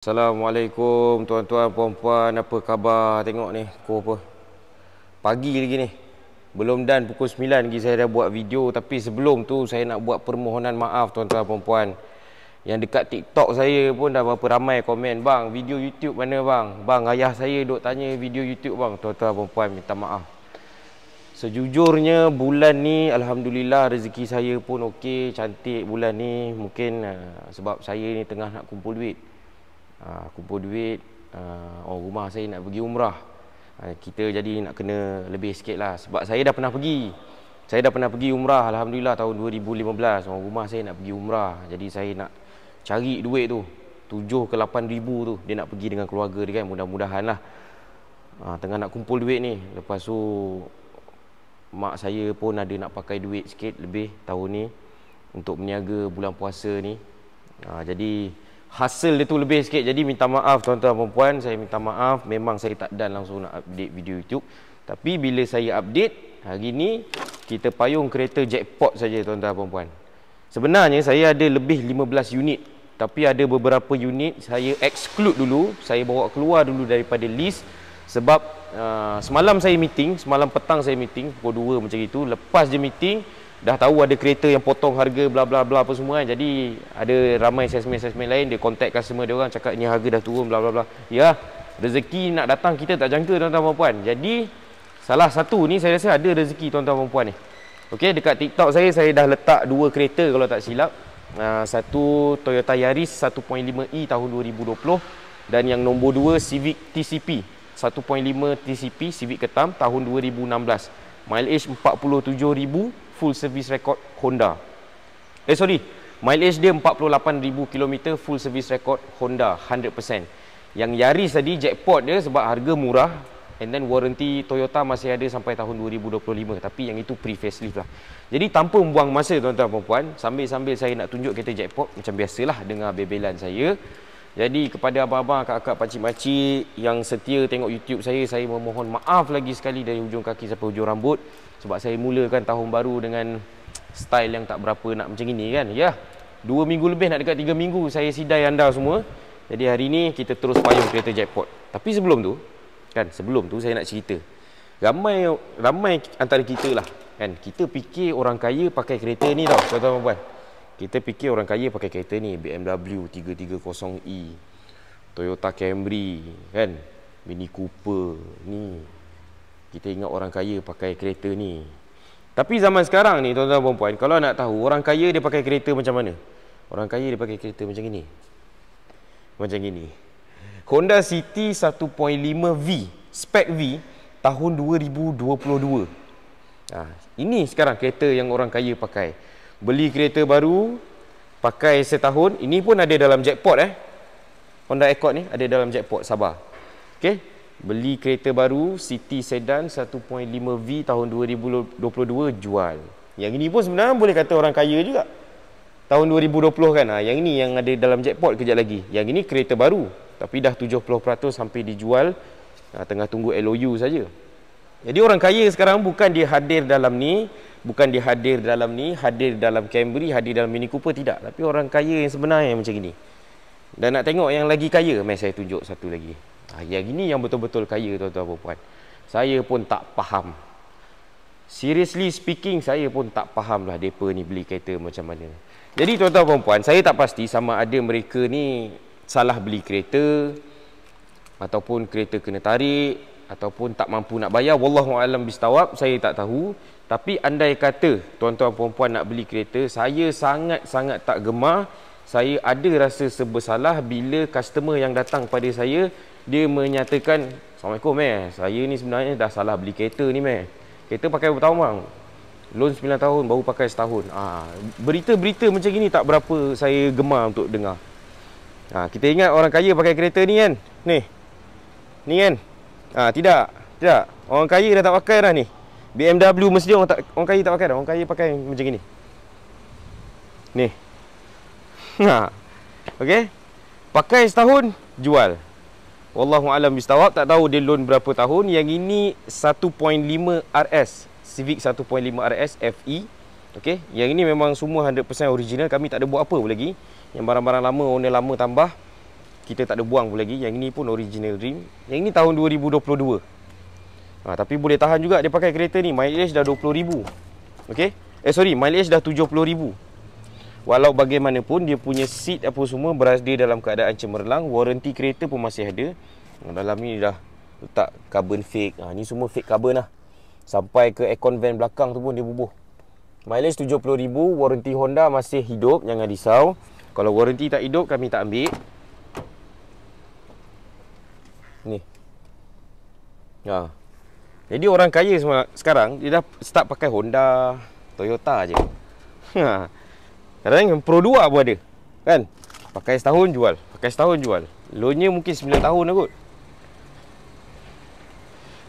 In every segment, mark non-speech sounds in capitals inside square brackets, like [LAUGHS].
Assalamualaikum tuan-tuan puan-puan apa khabar tengok ni pukul apa pagi lagi ni belum dan pukul 9 lagi saya dah buat video tapi sebelum tu saya nak buat permohonan maaf tuan-tuan puan-puan yang dekat TikTok saya pun dah berapa ramai komen bang video YouTube mana bang bang ayah saya duk tanya video YouTube bang tuan-tuan puan-puan minta maaf Sejujurnya bulan ni Alhamdulillah rezeki saya pun okey cantik bulan ni Mungkin uh, sebab saya ni tengah nak kumpul duit uh, kumpul duit ah, orang oh rumah saya nak pergi umrah ah, kita jadi nak kena lebih sikit lah sebab saya dah pernah pergi saya dah pernah pergi umrah Alhamdulillah tahun 2015 oh rumah saya nak pergi umrah jadi saya nak cari duit tu 7 ke 8 ribu tu dia nak pergi dengan keluarga dia kan mudah-mudahan lah tengah nak kumpul duit ni lepas tu mak saya pun ada nak pakai duit sikit lebih tahun ni untuk meniaga bulan puasa ni jadi jadi hasil dia tu lebih sikit jadi minta maaf tuan-tuan dan saya minta maaf memang saya tak dan langsung nak update video YouTube tapi bila saya update hari ni kita payung kereta jackpot saja tuan-tuan dan sebenarnya saya ada lebih 15 unit tapi ada beberapa unit saya exclude dulu saya bawa keluar dulu daripada list sebab uh, semalam saya meeting semalam petang saya meeting pukul 2 macam itu lepas je meeting dah tahu ada kereta yang potong harga bla bla bla apa semua kan. Jadi ada ramai salesman-salesman lain dia contact customer dia orang cakap ni harga dah turun bla bla bla. Ya, rezeki nak datang kita tak jangka tuan-tuan dan puan. Jadi salah satu ni saya rasa ada rezeki tuan-tuan dan puan ni. Okey, dekat TikTok saya saya dah letak dua kereta kalau tak silap. Uh, satu Toyota Yaris 1.5e tahun 2020 dan yang nombor dua Civic TCP 1.5 TCP Civic ketam tahun 2016. Mileage 47,000 full service record Honda. Eh sorry, mileage dia 48000 km full service record Honda 100%. Yang Yaris tadi jackpot dia sebab harga murah and then warranty Toyota masih ada sampai tahun 2025 tapi yang itu pre facelift lah. Jadi tanpa membuang masa tuan-tuan dan puan-puan, sambil-sambil saya nak tunjuk kereta jackpot macam biasalah dengar bebelan saya. Jadi kepada abang-abang, kakak-kakak, pakcik-makcik yang setia tengok YouTube saya, saya memohon maaf lagi sekali dari hujung kaki sampai hujung rambut sebab saya mulakan tahun baru dengan style yang tak berapa nak macam ini kan. Ya. Dua minggu lebih nak dekat tiga minggu saya sidai anda semua. Jadi hari ini kita terus payung kereta jackpot. Tapi sebelum tu, kan sebelum tu saya nak cerita. Ramai ramai antara kita lah kan. Kita fikir orang kaya pakai kereta ni tau. Tuan-tuan dan puan-puan. Kita fikir orang kaya pakai kereta ni BMW 330i e, Toyota Camry kan Mini Cooper ni Kita ingat orang kaya pakai kereta ni Tapi zaman sekarang ni tuan-tuan dan puan Kalau nak tahu orang kaya dia pakai kereta macam mana Orang kaya dia pakai kereta macam ini Macam ini Honda City 1.5V Spec V Tahun 2022 ha, Ini sekarang kereta yang orang kaya pakai beli kereta baru pakai setahun ini pun ada dalam jackpot eh Honda Accord ni ada dalam jackpot sabar. Okay, beli kereta baru city sedan 1.5V tahun 2022 jual yang ini pun sebenarnya boleh kata orang kaya juga tahun 2020 kan ha, yang ini yang ada dalam jackpot kejap lagi yang ini kereta baru tapi dah 70% sampai dijual ha, tengah tunggu LOU saja jadi orang kaya sekarang bukan dia hadir dalam ni, bukan dia hadir dalam ni, hadir dalam Cambry, hadir dalam Mini Cooper tidak, tapi orang kaya yang sebenar yang macam ni. Dan nak tengok yang lagi kaya, mai saya tunjuk satu lagi. Ah yang ini yang betul-betul kaya tuan-tuan dan Saya pun tak faham. Seriously speaking, saya pun tak faham lah depa ni beli kereta macam mana. Jadi tuan-tuan dan saya tak pasti sama ada mereka ni salah beli kereta ataupun kereta kena tarik ataupun tak mampu nak bayar wallahu alam bistawab saya tak tahu tapi andai kata tuan-tuan puan-puan nak beli kereta saya sangat-sangat tak gemar saya ada rasa sebesalah bila customer yang datang pada saya dia menyatakan Assalamualaikum eh. saya ni sebenarnya dah salah beli kereta ni meh kereta pakai berapa tahun bang loan 9 tahun baru pakai setahun ah berita-berita macam gini tak berapa saya gemar untuk dengar ah kita ingat orang kaya pakai kereta ni kan ni ni kan Ah ha, tidak. Tidak. Orang kaya dah tak pakai dah ni. BMW mesti orang tak orang kaya tak pakai dah. Orang kaya pakai macam gini. Ni. Ha. Okey. Pakai setahun jual. Wallahu alam bistawab tak tahu dia loan berapa tahun. Yang ini 1.5 RS. Civic 1.5 RS FE. Okey. Yang ini memang semua 100% original. Kami tak ada buat apa pun lagi. Yang barang-barang lama owner lama tambah kita tak ada buang pun lagi Yang ini pun original rim Yang ini tahun 2022 ha, Tapi boleh tahan juga dia pakai kereta ni Mileage dah 20,000 okay? Eh sorry, mileage dah 70,000 Walau bagaimanapun dia punya seat apa semua Berada dalam keadaan cemerlang Warranty kereta pun masih ada ha, Dalam ni dah letak carbon fake ha, Ni semua fake carbon lah Sampai ke aircon van belakang tu pun dia bubuh Mileage 70,000 Warranty Honda masih hidup Jangan risau Kalau warranty tak hidup kami tak ambil Ya. Jadi orang kaya semua sekarang dia dah start pakai Honda, Toyota aje. Ha. Kadang yang Pro 2 pun ada. Kan? Pakai setahun jual, pakai setahun jual. Loannya mungkin 9 tahun lah kot.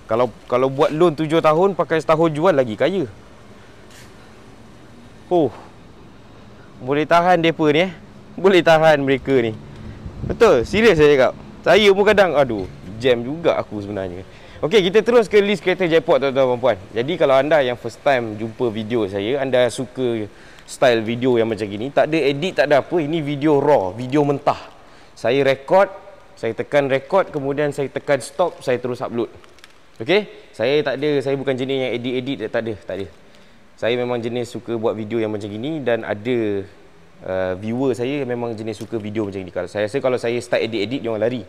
Kalau kalau buat loan 7 tahun pakai setahun jual lagi kaya. Oh. Boleh tahan depa ni eh. Boleh tahan mereka ni. Betul, serius saya cakap. Saya pun kadang aduh, jam juga aku sebenarnya. Okey, kita terus ke list kereta jackpot tuan-tuan dan puan. Jadi kalau anda yang first time jumpa video saya, anda suka style video yang macam gini, tak ada edit, tak ada apa, ini video raw, video mentah. Saya record, saya tekan record, kemudian saya tekan stop, saya terus upload. Okey, saya tak ada, saya bukan jenis yang edit-edit, tak ada, tak ada. Saya memang jenis suka buat video yang macam gini dan ada uh, viewer saya memang jenis suka video macam ni. Kalau saya rasa kalau saya start edit-edit dia lari.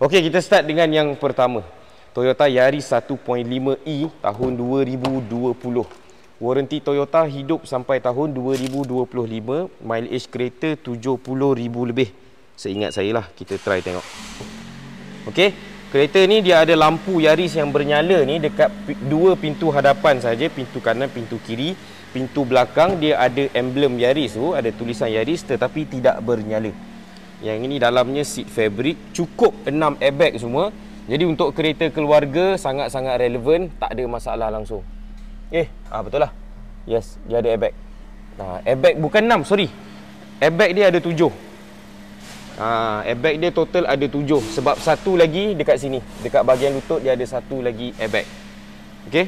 Okey, kita start dengan yang pertama. Toyota Yaris 15 i e tahun 2020. Warranty Toyota hidup sampai tahun 2025. Mileage kereta 70,000 lebih. Seingat saya lah. Kita try tengok. Okey. Kereta ni dia ada lampu Yaris yang bernyala ni dekat dua pintu hadapan saja, pintu kanan, pintu kiri. Pintu belakang dia ada emblem Yaris tu, ada tulisan Yaris tetapi tidak bernyala. Yang ini dalamnya seat fabric, cukup 6 airbag semua. Jadi untuk kereta keluarga sangat-sangat relevan, tak ada masalah langsung. Eh, ah betul lah. Yes, dia ada airbag. Ah, airbag bukan 6, sorry. Airbag dia ada 7. Ah, airbag dia total ada 7 sebab satu lagi dekat sini, dekat bahagian lutut dia ada satu lagi airbag. Okey.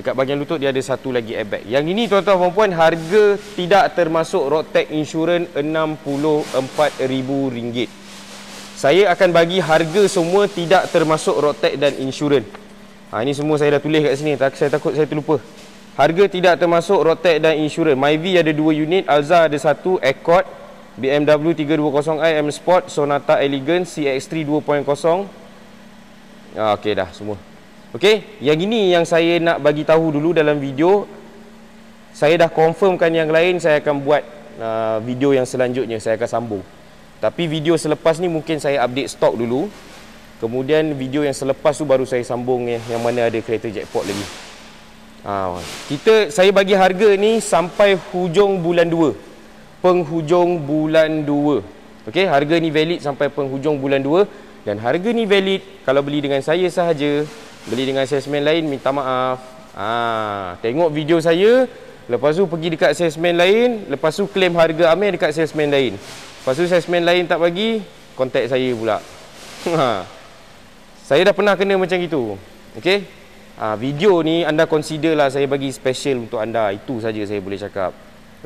Dekat bahagian lutut dia ada satu lagi airbag. Yang ini tuan-tuan dan puan-puan harga tidak termasuk Rotech Insurance RM64,000 saya akan bagi harga semua tidak termasuk road tax dan insurans. Ha, ini semua saya dah tulis kat sini. Tak, saya takut saya terlupa. Harga tidak termasuk road tax dan insurans. MyV ada 2 unit. Alza ada 1. Accord. BMW 320i M Sport. Sonata Elegance, CX-3 2.0. Ha, Okey dah semua. Okey. Yang ini yang saya nak bagi tahu dulu dalam video. Saya dah confirmkan yang lain. Saya akan buat uh, video yang selanjutnya. Saya akan sambung. Tapi video selepas ni mungkin saya update stok dulu. Kemudian video yang selepas tu baru saya sambung yang, yang mana ada kereta jackpot lagi. Ha, kita saya bagi harga ni sampai hujung bulan 2. Penghujung bulan 2. okay? harga ni valid sampai penghujung bulan 2 dan harga ni valid kalau beli dengan saya sahaja, beli dengan salesman lain minta maaf. Ah, ha, tengok video saya, lepas tu pergi dekat salesman lain, lepas tu claim harga Amir dekat salesman lain. Lepas tu assessment lain tak bagi Contact saya pula [LAUGHS] ha. Saya dah pernah kena macam itu Okay ha, Video ni anda consider lah Saya bagi special untuk anda Itu saja saya boleh cakap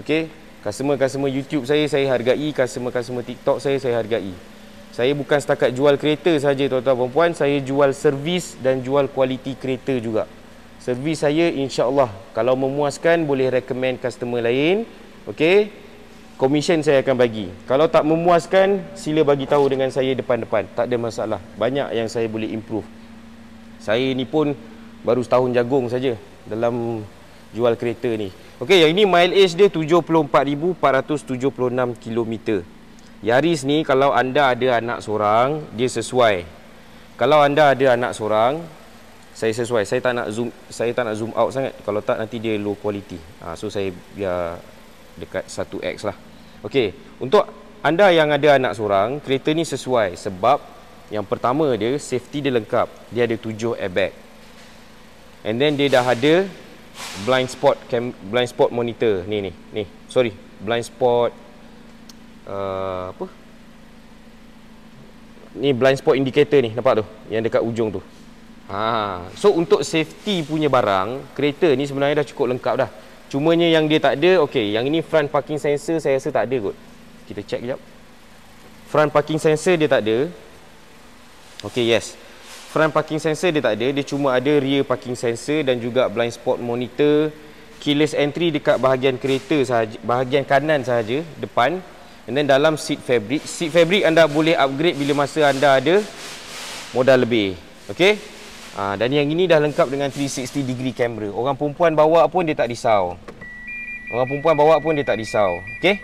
Okay Customer-customer YouTube saya Saya hargai Customer-customer TikTok saya Saya hargai Saya bukan setakat jual kereta saja Tuan-tuan perempuan Saya jual servis Dan jual kualiti kereta juga Servis saya insyaAllah Kalau memuaskan Boleh recommend customer lain Okey komisen saya akan bagi. Kalau tak memuaskan, sila bagi tahu dengan saya depan-depan. Tak ada masalah. Banyak yang saya boleh improve. Saya ni pun baru setahun jagung saja dalam jual kereta ni. Okey, yang ini mileage dia 74,476 km. Yaris ni kalau anda ada anak seorang, dia sesuai. Kalau anda ada anak seorang, saya sesuai. Saya tak nak zoom saya tak nak zoom out sangat. Kalau tak nanti dia low quality. Ha, so saya biar dekat 1x lah. Okey, untuk anda yang ada anak seorang, kereta ni sesuai sebab yang pertama dia safety dia lengkap. Dia ada 7 airbag. And then dia dah ada blind spot cam, blind spot monitor. Ni ni, ni. Sorry, blind spot uh, apa? Ni blind spot indicator ni, nampak tu? Yang dekat ujung tu. Ha. So untuk safety punya barang, kereta ni sebenarnya dah cukup lengkap dah. Cumanya yang dia tak ada Okay yang ini front parking sensor Saya rasa tak ada kot Kita check kejap Front parking sensor dia tak ada Okay yes Front parking sensor dia tak ada Dia cuma ada rear parking sensor Dan juga blind spot monitor Keyless entry dekat bahagian kereta sahaja Bahagian kanan sahaja Depan And then dalam seat fabric Seat fabric anda boleh upgrade Bila masa anda ada Modal lebih Okay Ha, dan yang ini dah lengkap dengan 360 degree camera. Orang perempuan bawa pun dia tak risau. Orang perempuan bawa pun dia tak risau. okay?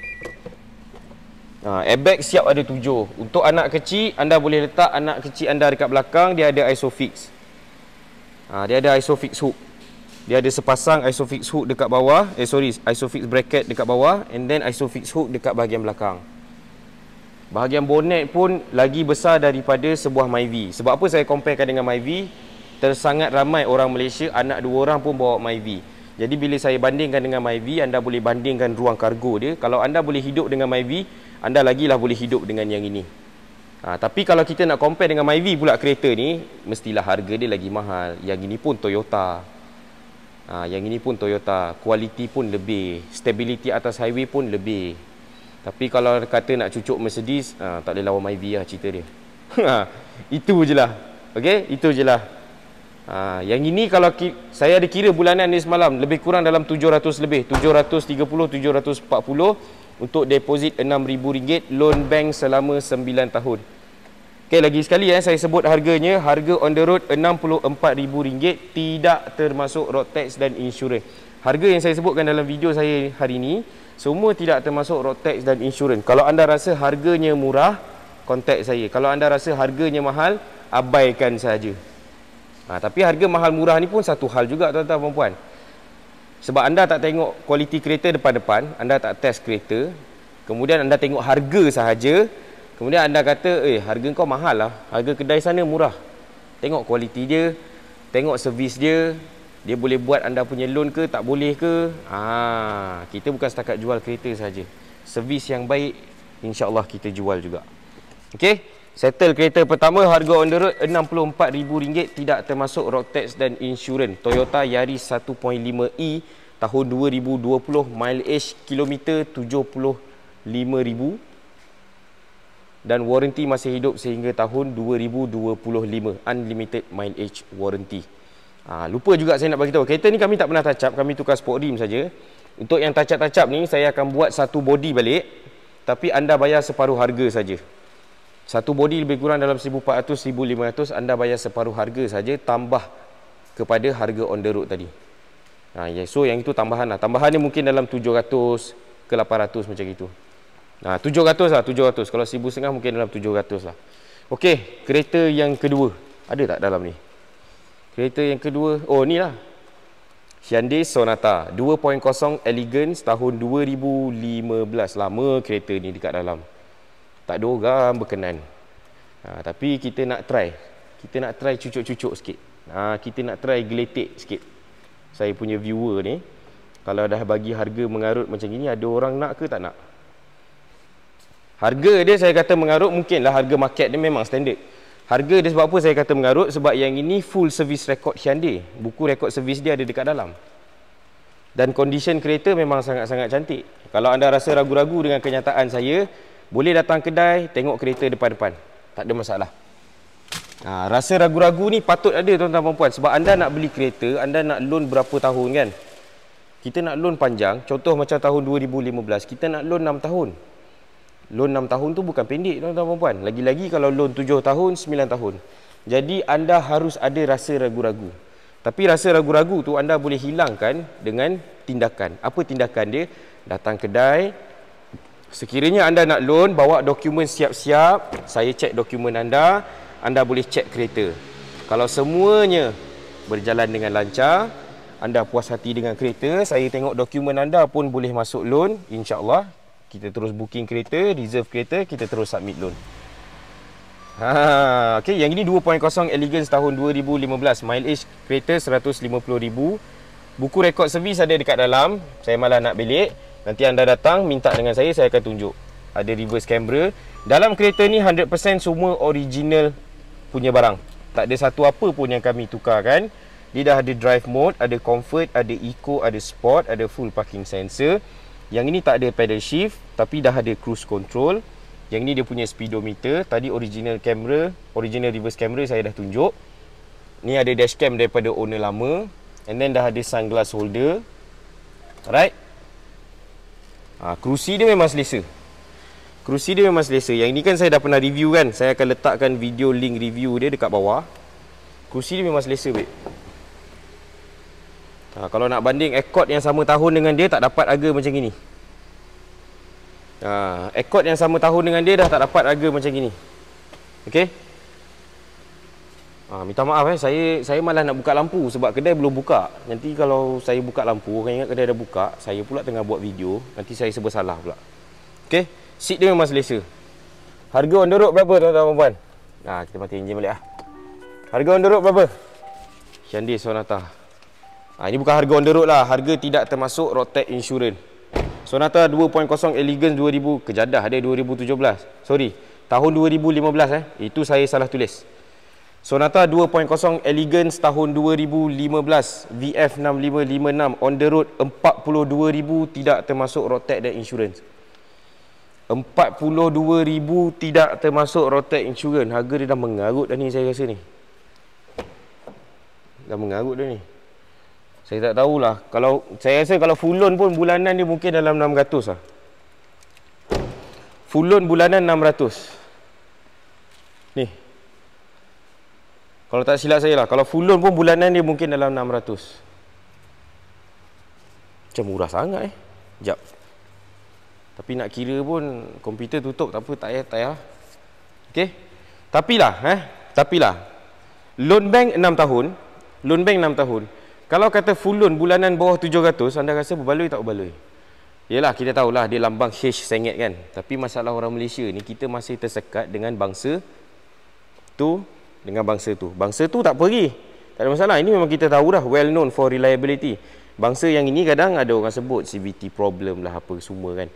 Ha, ah, airbag siap ada tujuh. Untuk anak kecil, anda boleh letak anak kecil anda dekat belakang. Dia ada ISOFIX. Ha, dia ada ISOFIX hook. Dia ada sepasang ISOFIX hook dekat bawah. Eh, sorry. ISOFIX bracket dekat bawah. And then ISOFIX hook dekat bahagian belakang. Bahagian bonnet pun lagi besar daripada sebuah Myvi. Sebab apa saya comparekan dengan Myvi? tersangat ramai orang Malaysia anak dua orang pun bawa Myvi. Jadi bila saya bandingkan dengan Myvi, anda boleh bandingkan ruang kargo dia. Kalau anda boleh hidup dengan Myvi, anda lagilah boleh hidup dengan yang ini. Ha, tapi kalau kita nak compare dengan Myvi pula kereta ni, mestilah harga dia lagi mahal. Yang ini pun Toyota. Ha, yang ini pun Toyota. Kualiti pun lebih. Stability atas highway pun lebih. Tapi kalau kata nak cucuk Mercedes, ha, tak boleh lawan Myvi lah cerita dia. [LAUGHS] Ha, itu je lah. Okay, itu je lah. Ha, yang ini kalau ki- saya ada kira bulanan ni semalam lebih kurang dalam 700 lebih 730 740 untuk deposit RM6000 loan bank selama 9 tahun. Okey lagi sekali eh saya sebut harganya harga on the road RM64000 tidak termasuk road tax dan insurans. Harga yang saya sebutkan dalam video saya hari ini semua tidak termasuk road tax dan insurans. Kalau anda rasa harganya murah, contact saya. Kalau anda rasa harganya mahal, abaikan saja. Ha, tapi harga mahal murah ni pun satu hal juga tuan-tuan puan-puan. Sebab anda tak tengok kualiti kereta depan-depan, anda tak test kereta, kemudian anda tengok harga sahaja, kemudian anda kata, eh harga kau mahal lah, harga kedai sana murah. Tengok kualiti dia, tengok servis dia, dia boleh buat anda punya loan ke, tak boleh ke. Ah, ha, kita bukan setakat jual kereta saja. Servis yang baik, insyaAllah kita jual juga. Okay? Settle kereta pertama harga on the road RM64,000 tidak termasuk road tax dan insurans. Toyota Yaris 1.5e tahun 2020 mileage kilometer 75,000 dan warranty masih hidup sehingga tahun 2025 unlimited mileage warranty. Ha, lupa juga saya nak bagi tahu kereta ni kami tak pernah touch up kami tukar sport rim saja. Untuk yang touch up touch up ni saya akan buat satu body balik tapi anda bayar separuh harga saja satu body lebih kurang dalam 1400 1500 anda bayar separuh harga saja tambah kepada harga on the road tadi ha, yeah. so yang itu tambahan lah tambahan ni mungkin dalam 700 ke 800 macam itu ha, 700 lah 700 kalau 1000 setengah mungkin dalam 700 lah ok kereta yang kedua ada tak dalam ni kereta yang kedua oh ni lah Hyundai Sonata 2.0 Elegance tahun 2015 lama kereta ni dekat dalam tak ada orang berkenan ha, tapi kita nak try kita nak try cucuk-cucuk sikit ha, kita nak try geletik sikit saya punya viewer ni kalau dah bagi harga mengarut macam ini ada orang nak ke tak nak harga dia saya kata mengarut mungkinlah harga market dia memang standard harga dia sebab apa saya kata mengarut sebab yang ini full service record Hyundai buku record service dia ada dekat dalam dan condition kereta memang sangat-sangat cantik kalau anda rasa ragu-ragu dengan kenyataan saya boleh datang kedai tengok kereta depan-depan tak ada masalah ha, rasa ragu-ragu ni patut ada tuan-tuan puan-puan sebab anda nak beli kereta anda nak loan berapa tahun kan kita nak loan panjang contoh macam tahun 2015 kita nak loan 6 tahun loan 6 tahun tu bukan pendek tuan-tuan puan-puan lagi-lagi kalau loan 7 tahun 9 tahun jadi anda harus ada rasa ragu-ragu tapi rasa ragu-ragu tu anda boleh hilangkan dengan tindakan. Apa tindakan dia? Datang kedai, Sekiranya anda nak loan, bawa dokumen siap-siap, saya cek dokumen anda, anda boleh cek kereta. Kalau semuanya berjalan dengan lancar, anda puas hati dengan kereta, saya tengok dokumen anda pun boleh masuk loan, Insyaallah, kita terus booking kereta, reserve kereta, kita terus submit loan. Ha, okay. yang ini 2.0 Elegance tahun 2015, mileage kereta 150,000. Buku rekod servis ada dekat dalam, saya malah nak belik. Nanti anda datang minta dengan saya saya akan tunjuk. Ada reverse camera. Dalam kereta ni 100% semua original punya barang. Tak ada satu apa pun yang kami tukarkan. Dia dah ada drive mode, ada comfort, ada eco, ada sport, ada full parking sensor. Yang ini tak ada pedal shift tapi dah ada cruise control. Yang ini dia punya speedometer. Tadi original camera, original reverse camera saya dah tunjuk. Ni ada dashcam daripada owner lama. And then dah ada sunglass holder. Alright. Ha, kerusi dia memang selesa. Kerusi dia memang selesa. Yang ini kan saya dah pernah review kan. Saya akan letakkan video link review dia dekat bawah. Kerusi dia memang selesa, babe. Ha, kalau nak banding Accord yang sama tahun dengan dia, tak dapat harga macam ini. Ha, ah, Accord yang sama tahun dengan dia dah tak dapat harga macam ini. Okay? Ha, minta maaf eh, saya saya malah nak buka lampu sebab kedai belum buka. Nanti kalau saya buka lampu, orang ingat kedai dah buka, saya pula tengah buat video, nanti saya sebab salah pula. okay seat dia memang selesa. Harga on the road berapa tuan-tuan dan puan? Nah, ha, kita mati enjin baliklah. Harga on the road berapa? Hyundai Sonata. Ha, ini bukan harga on the road lah, harga tidak termasuk Rotec Insurance. Sonata 2.0 Elegance 2000 kejadah dia 2017. Sorry, tahun 2015 eh. Itu saya salah tulis. Sonata 2.0 Elegance tahun 2015 VF6556 on the road 42000 tidak termasuk Rotec dan insurans 42000 tidak termasuk Rotec insurans Harga dia dah mengarut dah ni saya rasa ni. Dah mengarut dah ni. Saya tak tahulah kalau saya rasa kalau full loan pun bulanan dia mungkin dalam 600 lah. Full loan bulanan 600. nih. Kalau tak silap saya lah. Kalau full loan pun bulanan dia mungkin dalam 600. Macam murah sangat eh. Sekejap. Tapi nak kira pun komputer tutup tak apa. Tak payah. Tak payah. Okay. Tapi lah eh. Tapi lah. Loan bank 6 tahun. Loan bank 6 tahun. Kalau kata full loan bulanan bawah 700. Anda rasa berbaloi tak berbaloi? Yelah kita tahulah dia lambang H sengit kan. Tapi masalah orang Malaysia ni kita masih tersekat dengan bangsa tu dengan bangsa tu. Bangsa tu tak pergi. Tak ada masalah. Ini memang kita tahu dah well known for reliability. Bangsa yang ini kadang ada orang sebut CVT problem lah apa semua kan.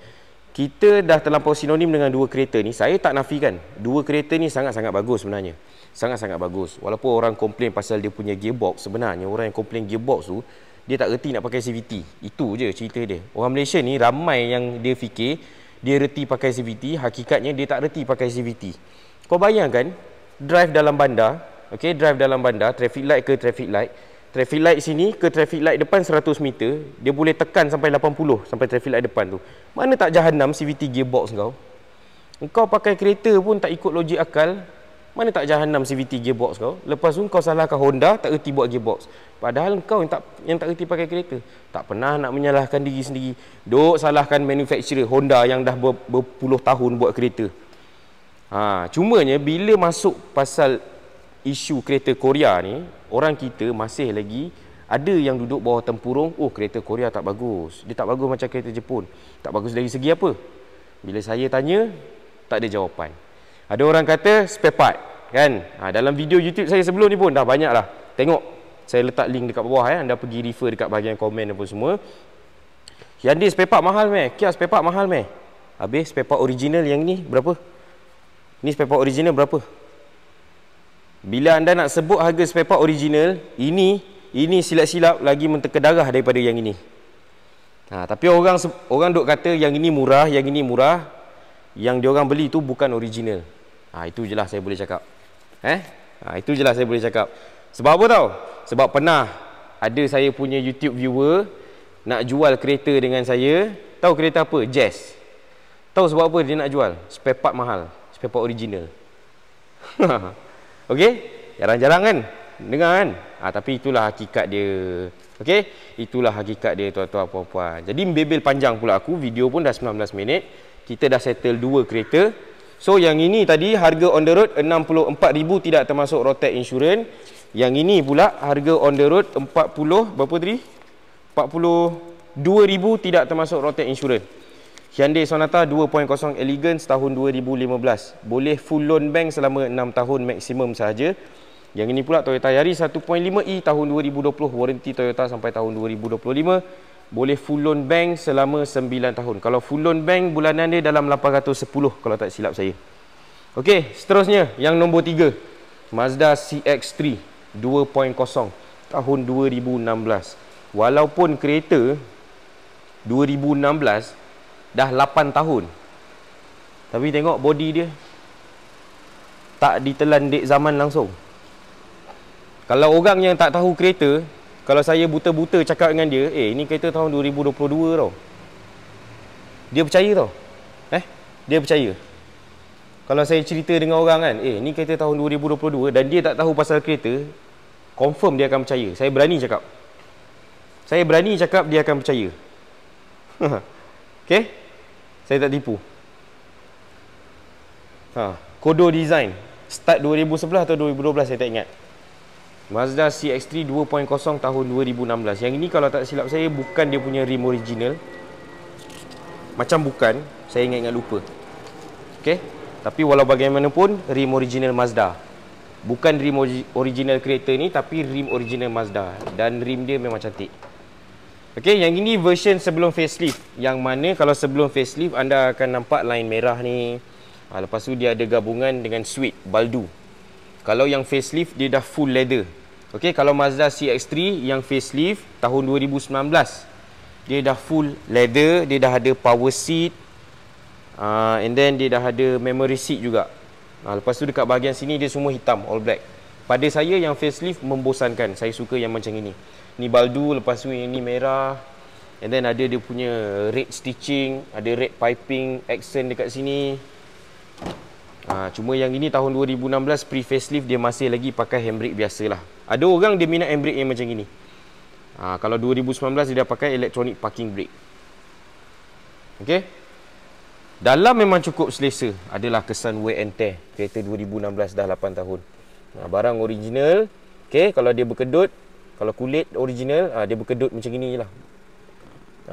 Kita dah terlampau sinonim dengan dua kereta ni. Saya tak nafikan. Dua kereta ni sangat-sangat bagus sebenarnya. Sangat-sangat bagus. Walaupun orang komplain pasal dia punya gearbox sebenarnya. Orang yang komplain gearbox tu dia tak reti nak pakai CVT. Itu je cerita dia. Orang Malaysia ni ramai yang dia fikir dia reti pakai CVT. Hakikatnya dia tak reti pakai CVT. Kau bayangkan drive dalam bandar okey drive dalam bandar traffic light ke traffic light traffic light sini ke traffic light depan 100 meter dia boleh tekan sampai 80 sampai traffic light depan tu mana tak jahanam CVT gearbox kau Kau pakai kereta pun tak ikut logik akal mana tak jahanam CVT gearbox kau lepas tu kau salahkan Honda tak erti buat gearbox padahal kau yang tak yang tak erti pakai kereta tak pernah nak menyalahkan diri sendiri duk salahkan manufacturer Honda yang dah ber, berpuluh tahun buat kereta Ha, cumanya bila masuk pasal isu kereta Korea ni, orang kita masih lagi ada yang duduk bawah tempurung, oh kereta Korea tak bagus. Dia tak bagus macam kereta Jepun. Tak bagus dari segi apa? Bila saya tanya, tak ada jawapan. Ada orang kata spare part, kan? Ha, dalam video YouTube saya sebelum ni pun dah banyak lah. Tengok, saya letak link dekat bawah ya. Anda pergi refer dekat bahagian komen dan semua. Hyundai spare part mahal meh. Kia spare part mahal meh. Habis spare part original yang ni berapa? Ni spare part original berapa? Bila anda nak sebut harga spare part original, ini ini silap-silap lagi menteka darah daripada yang ini. Ha, tapi orang orang duk kata yang ini murah, yang ini murah. Yang dia orang beli tu bukan original. Ha, itu jelah saya boleh cakap. Eh? Ha, itu jelah saya boleh cakap. Sebab apa tau? Sebab pernah ada saya punya YouTube viewer nak jual kereta dengan saya. Tahu kereta apa? Jazz. Tahu sebab apa dia nak jual? Spare part mahal. Singapore original. [LAUGHS] Okey? Jarang-jarang kan dengar kan? Ha, tapi itulah hakikat dia. Okey? Itulah hakikat dia tuan-tuan puan-puan. Jadi bebel panjang pula aku, video pun dah 19 minit. Kita dah settle dua kereta. So yang ini tadi harga on the road 64,000 tidak termasuk Rotech insurance. Yang ini pula harga on the road 40 berapa tadi? 42,000 tidak termasuk Rotech insurance. Hyundai Sonata 2.0 Elegance tahun 2015 boleh full loan bank selama 6 tahun maksimum sahaja yang ini pula Toyota Yaris 1.5e tahun 2020 warranty Toyota sampai tahun 2025 boleh full loan bank selama 9 tahun kalau full loan bank bulanan dia dalam 810 kalau tak silap saya Okey, seterusnya yang nombor 3 Mazda CX-3 2.0 tahun 2016 walaupun kereta 2016 Dah 8 tahun Tapi tengok body dia Tak ditelan dek zaman langsung Kalau orang yang tak tahu kereta Kalau saya buta-buta cakap dengan dia Eh ini kereta tahun 2022 tau Dia percaya tau Eh dia percaya kalau saya cerita dengan orang kan, eh ini kereta tahun 2022 dan dia tak tahu pasal kereta, confirm dia akan percaya. Saya berani cakap. Saya berani cakap dia akan percaya. [LAUGHS] okay? Saya tak tipu ha. Kodo Design Start 2011 atau 2012 saya tak ingat Mazda CX-3 2.0 tahun 2016 Yang ini kalau tak silap saya bukan dia punya rim original Macam bukan Saya ingat-ingat lupa Okay Tapi walau bagaimanapun rim original Mazda Bukan rim original creator ni Tapi rim original Mazda Dan rim dia memang cantik Okey, yang ini version sebelum facelift. Yang mana kalau sebelum facelift anda akan nampak line merah ni. Ha, lepas tu dia ada gabungan dengan suede baldu. Kalau yang facelift dia dah full leather. Okey, kalau Mazda CX-3 yang facelift tahun 2019 dia dah full leather, dia dah ada power seat. Uh, and then dia dah ada memory seat juga. Ha, lepas tu dekat bahagian sini dia semua hitam all black. Pada saya yang facelift membosankan. Saya suka yang macam ini ni baldu lepas tu yang ni merah and then ada dia punya red stitching ada red piping accent dekat sini ha, cuma yang ini tahun 2016 pre facelift dia masih lagi pakai handbrake biasa lah ada orang dia minat handbrake yang macam ini ha, kalau 2019 dia dah pakai electronic parking brake Okay dalam memang cukup selesa adalah kesan wear and tear kereta 2016 dah 8 tahun ha, barang original Okay, kalau dia berkedut, kalau kulit original ha, Dia berkedut macam ni lah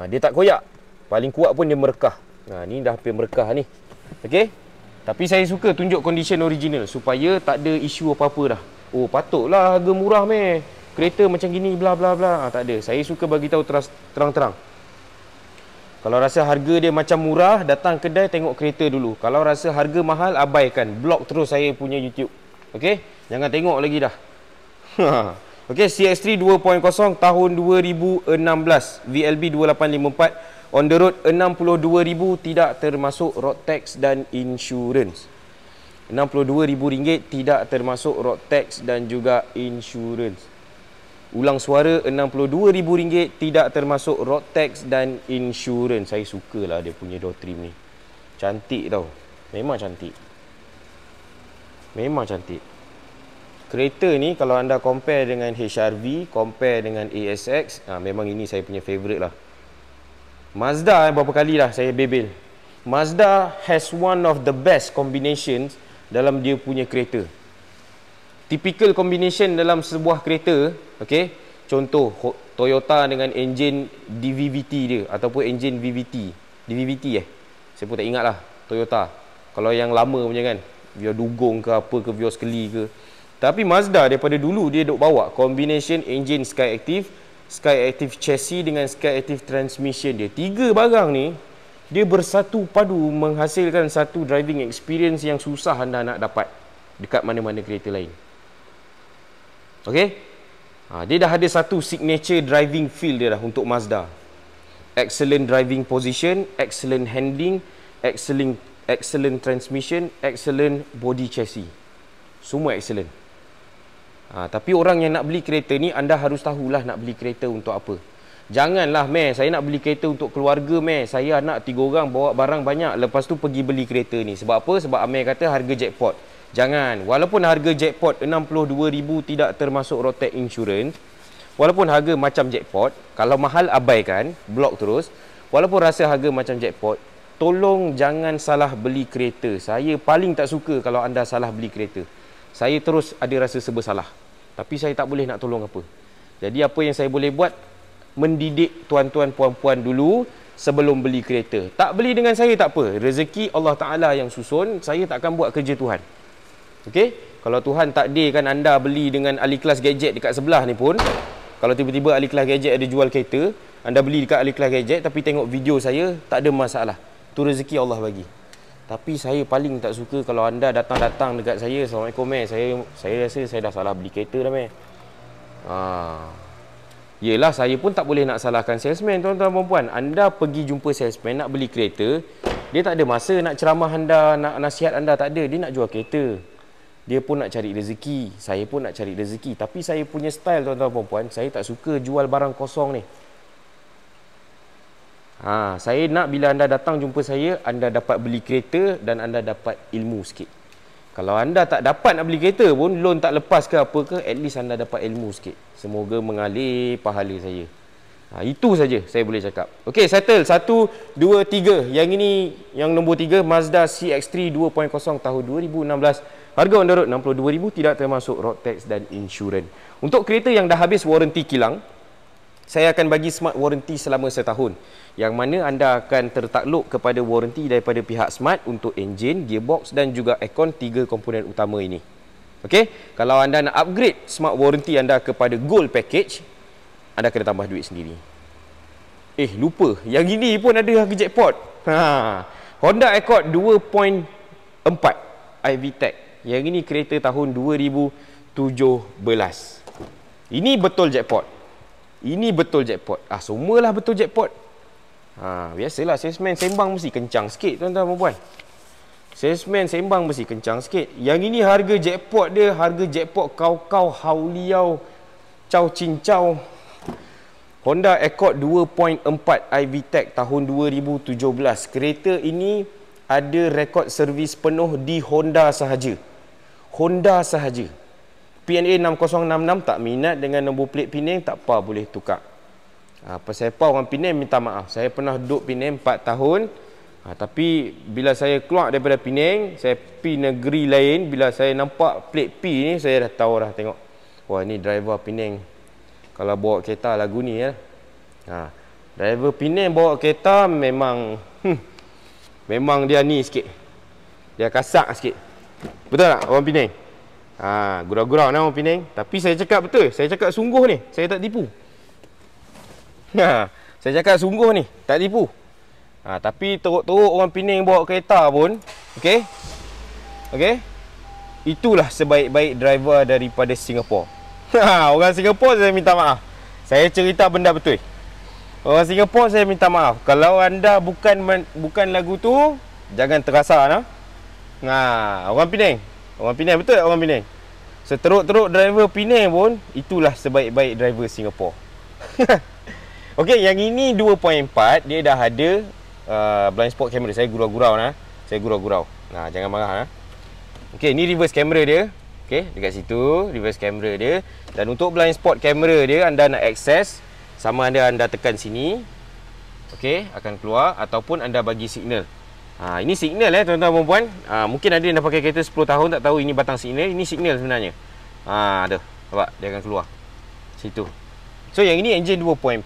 ha, ah, Dia tak koyak Paling kuat pun dia merekah ha, Ni dah hampir merekah ni Okay Tapi saya suka tunjuk condition original Supaya tak ada isu apa-apa dah Oh patutlah harga murah meh Kereta macam gini bla bla bla ha, Tak ada Saya suka bagi tahu terang-terang kalau rasa harga dia macam murah, datang kedai tengok kereta dulu. Kalau rasa harga mahal, abaikan. Blok terus saya punya YouTube. Okey? Jangan tengok lagi dah. [LAUGHS] Okey, CX3 2.0 tahun 2016, VLB 2854 on the road 62,000 tidak termasuk road tax dan insurance. 62,000 ringgit tidak termasuk road tax dan juga insurance. Ulang suara 62,000 ringgit tidak termasuk road tax dan insurance. Saya sukalah dia punya door trim ni. Cantik tau. Memang cantik. Memang cantik. Kereta ni kalau anda compare dengan HRV, compare dengan ASX, ha, ah, memang ini saya punya favourite lah. Mazda eh, berapa kali lah saya bebel. Mazda has one of the best combinations dalam dia punya kereta. Typical combination dalam sebuah kereta, okay? contoh Toyota dengan enjin DVVT dia ataupun enjin VVT. DVVT eh? Saya pun tak ingat lah Toyota. Kalau yang lama punya kan, Vios Dugong ke apa ke Vios Keli ke. Tapi Mazda daripada dulu dia dok bawa combination engine Skyactiv-Active Skyactiv chassis dengan Skyactiv transmission dia Tiga barang ni Dia bersatu padu menghasilkan satu driving experience yang susah anda nak dapat Dekat mana-mana kereta lain Okay ha, Dia dah ada satu signature driving feel dia dah untuk Mazda Excellent driving position Excellent handling Excellent excellent transmission Excellent body chassis Semua excellent Ha, tapi orang yang nak beli kereta ni anda harus tahulah nak beli kereta untuk apa. Janganlah meh saya nak beli kereta untuk keluarga meh. Saya anak tiga orang bawa barang banyak lepas tu pergi beli kereta ni. Sebab apa? Sebab Amir kata harga jackpot. Jangan. Walaupun harga jackpot 62000 tidak termasuk Rotec insurance. Walaupun harga macam jackpot, kalau mahal abaikan, blok terus. Walaupun rasa harga macam jackpot, tolong jangan salah beli kereta. Saya paling tak suka kalau anda salah beli kereta saya terus ada rasa serba salah tapi saya tak boleh nak tolong apa jadi apa yang saya boleh buat mendidik tuan-tuan puan-puan dulu sebelum beli kereta tak beli dengan saya tak apa rezeki Allah Ta'ala yang susun saya takkan buat kerja Tuhan Okay? kalau Tuhan tak takdirkan anda beli dengan ahli kelas gadget dekat sebelah ni pun kalau tiba-tiba ahli kelas gadget ada jual kereta anda beli dekat ahli kelas gadget tapi tengok video saya tak ada masalah tu rezeki Allah bagi tapi saya paling tak suka kalau anda datang-datang dekat saya Assalamualaikum meh Saya saya rasa saya dah salah beli kereta dah meh Haa Yelah saya pun tak boleh nak salahkan salesman tuan-tuan perempuan Anda pergi jumpa salesman nak beli kereta Dia tak ada masa nak ceramah anda Nak nasihat anda tak ada Dia nak jual kereta Dia pun nak cari rezeki Saya pun nak cari rezeki Tapi saya punya style tuan-tuan perempuan Saya tak suka jual barang kosong ni Ha, saya nak bila anda datang jumpa saya, anda dapat beli kereta dan anda dapat ilmu sikit. Kalau anda tak dapat nak beli kereta pun, loan tak lepas ke apa ke, at least anda dapat ilmu sikit. Semoga mengalir pahala saya. Ha, itu saja saya boleh cakap. Okey, settle. Satu, dua, tiga. Yang ini, yang nombor tiga, Mazda CX-3 2.0 tahun 2016. Harga on the road RM62,000 tidak termasuk road tax dan insurans. Untuk kereta yang dah habis waranti kilang, saya akan bagi smart warranty selama setahun yang mana anda akan tertakluk kepada warranty daripada pihak smart untuk enjin, gearbox dan juga aircon tiga komponen utama ini. Okey, kalau anda nak upgrade smart warranty anda kepada gold package, anda kena tambah duit sendiri. Eh, lupa. Yang ini pun ada harga jackpot. Ha. Honda Accord 2.4 IV Tech. Yang ini kereta tahun 2017. Ini betul jackpot. Ini betul jackpot. Ah semualah betul jackpot. Ha biasalah salesman sembang mesti kencang sikit tuan-tuan dan puan. Salesman sembang mesti kencang sikit. Yang ini harga jackpot dia, harga jackpot kau-kau hauliau cau cincau. Honda Accord 2.4 iVTEC tahun 2017. Kereta ini ada rekod servis penuh di Honda sahaja. Honda sahaja. PNA 6066 tak minat dengan nombor plate Penang tak apa boleh tukar. Ha, ah, pasal apa orang Penang minta maaf. Saya pernah duduk Penang 4 tahun. Ha, tapi bila saya keluar daripada Penang, saya pi negeri lain, bila saya nampak plate P ni saya dah tahu dah tengok. Wah ni driver Penang. Kalau bawa kereta lagu ni ya. Ha, driver Penang bawa kereta memang hmm, memang dia ni sikit. Dia kasar sikit. Betul tak orang Penang? Ha, gurau-gurau nama Penang. Tapi saya cakap betul. Saya cakap sungguh ni. Saya tak tipu. Ha, saya cakap sungguh ni. Tak tipu. Ha, tapi teruk-teruk orang Penang bawa kereta pun. Okay. Okay. Itulah sebaik-baik driver daripada Singapura. Ha, orang Singapura saya minta maaf. Saya cerita benda betul. Orang Singapura saya minta maaf. Kalau anda bukan bukan lagu tu, jangan terasa. Nah, ha, orang Penang. Orang Penang betul tak orang Penang? Seteruk-teruk driver Penang pun Itulah sebaik-baik driver Singapore [LAUGHS] Okay yang ini 2.4 Dia dah ada uh, blind spot camera Saya gurau-gurau nah. Saya gurau-gurau Nah jangan marah nah. Okay ni reverse camera dia Okay dekat situ Reverse camera dia Dan untuk blind spot camera dia Anda nak access Sama ada anda tekan sini Okay akan keluar Ataupun anda bagi signal Ha, ini signal eh tuan-tuan dan puan ha, Mungkin ada yang dah pakai kereta 10 tahun tak tahu ini batang signal. Ini signal sebenarnya. Ha, ada. Nampak? Dia akan keluar. Situ. So yang ini enjin 2.4.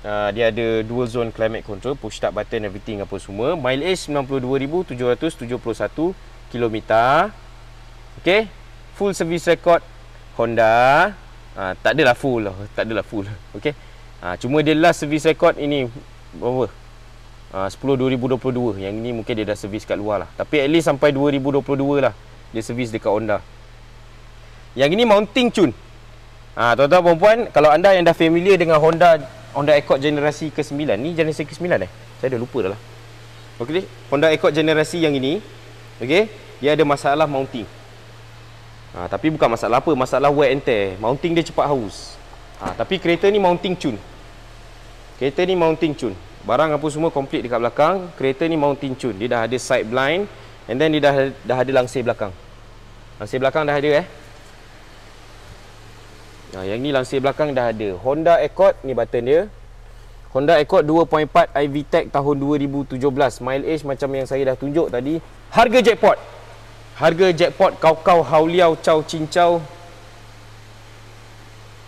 Uh, dia ada dual zone climate control. Push start button everything apa semua. Mileage 92,771 km. Okay. Full service record Honda. Ha, tak adalah full. lah. Tak adalah full. Okay. Ha, cuma dia last service record ini berapa? uh, 10 2022 Yang ini mungkin dia dah servis kat luar lah Tapi at least sampai 2022 lah Dia servis dekat Honda Yang ini mounting cun ha, ah, Tuan-tuan perempuan Kalau anda yang dah familiar dengan Honda Honda Accord generasi ke-9 Ni generasi ke-9 eh Saya dah lupa dah lah Okay Honda Accord generasi yang ini Okay Dia ada masalah mounting ha, Tapi bukan masalah apa Masalah wear and tear Mounting dia cepat haus ha, Tapi kereta ni mounting cun Kereta ni mounting tune. Barang apa semua complete dekat belakang. Kereta ni mounting tune. Dia dah ada side blind and then dia dah dah ada langsir belakang. Langsir belakang dah ada eh. Nah, yang ni langsir belakang dah ada. Honda Accord ni button dia. Honda Accord 2.4 IV Tech tahun 2017. Mile age macam yang saya dah tunjuk tadi. Harga jackpot. Harga jackpot kau-kau hauliau cau cincau.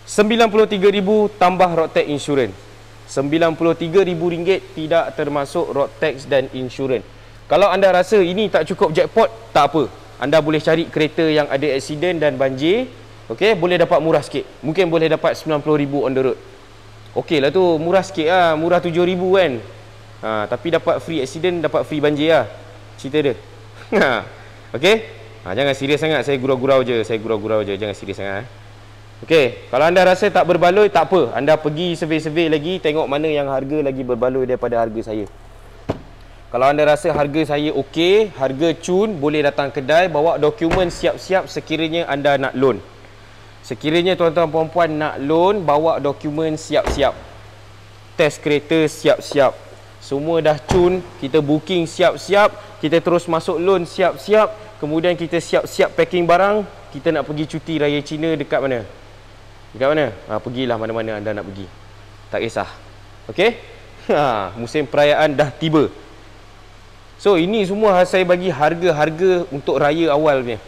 93,000 tambah Rotec insurance. RM93,000 tidak termasuk road tax dan insurans. Kalau anda rasa ini tak cukup jackpot, tak apa. Anda boleh cari kereta yang ada accident dan banjir. okay boleh dapat murah sikit. Mungkin boleh dapat RM90,000 on the road. Okey lah tu, murah sikit lah. Murah RM7,000 kan. Ha, tapi dapat free accident, dapat free banjir lah. Cerita dia. [LAUGHS] Ha, okey? Ha, jangan serius sangat. Saya gurau-gurau je. Saya gurau-gurau je. Jangan serius sangat. Ha. Okey, kalau anda rasa tak berbaloi tak apa. Anda pergi survey-survey lagi tengok mana yang harga lagi berbaloi daripada harga saya. Kalau anda rasa harga saya okey, harga cun, boleh datang kedai bawa dokumen siap-siap sekiranya anda nak loan. Sekiranya tuan-tuan puan-puan nak loan, bawa dokumen siap-siap. Test kereta siap-siap. Semua dah cun, kita booking siap-siap, kita terus masuk loan siap-siap, kemudian kita siap-siap packing barang, kita nak pergi cuti raya Cina dekat mana? Dekat mana? Ha, pergilah mana-mana anda nak pergi. Tak kisah. Okey? Ha, musim perayaan dah tiba. So, ini semua saya bagi harga-harga untuk raya awal punya.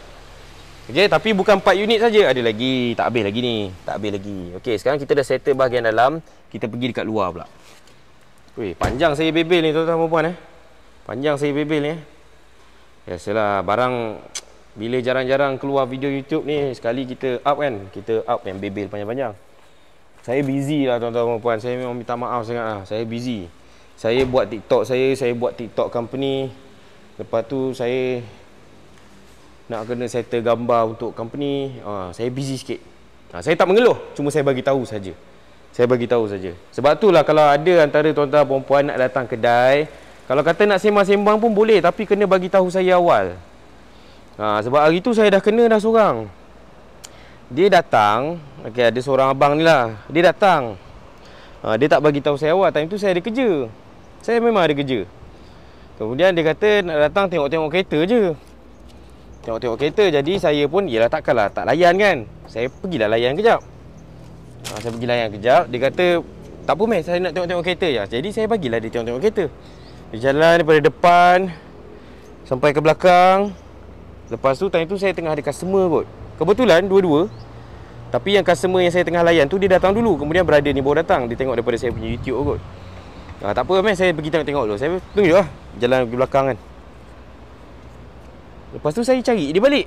Okey, tapi bukan 4 unit saja. Ada lagi. Tak habis lagi ni. Tak habis lagi. Okey, sekarang kita dah settle bahagian dalam. Kita pergi dekat luar pula. Weh, panjang saya bebel ni tuan-tuan perempuan eh. Panjang saya bebel ni eh. Biasalah, barang bila jarang-jarang keluar video YouTube ni Sekali kita up kan Kita up yang bebel panjang-panjang Saya busy lah tuan-tuan dan puan Saya memang minta maaf sangat lah Saya busy Saya buat TikTok saya Saya buat TikTok company Lepas tu saya Nak kena settle gambar untuk company ha, Saya busy sikit ha, Saya tak mengeluh Cuma saya bagi tahu saja. Saya bagi tahu saja. Sebab tu lah kalau ada antara tuan-tuan dan puan-puan nak datang kedai, kalau kata nak sembang-sembang pun boleh tapi kena bagi tahu saya awal. Ha, sebab hari tu saya dah kena dah seorang. Dia datang, okey ada seorang abang ni lah. Dia datang. Ha, dia tak bagi tahu saya awal. Time tu saya ada kerja. Saya memang ada kerja. Kemudian dia kata nak datang tengok-tengok kereta je. Tengok-tengok kereta. Jadi saya pun, yelah takkanlah tak layan kan. Saya pergilah layan kejap. Ha, saya pergi layan kejap. Dia kata, tak apa meh saya nak tengok-tengok kereta je. Jadi saya bagilah dia tengok-tengok kereta. Dia jalan daripada depan sampai ke belakang. Lepas tu time tu saya tengah ada customer kot Kebetulan dua-dua Tapi yang customer yang saya tengah layan tu dia datang dulu Kemudian brother ni baru datang Dia tengok daripada saya punya YouTube kot ha, Tak apa man saya pergi tengok-tengok dulu Saya tunggu lah jalan ke belakang kan Lepas tu saya cari dia balik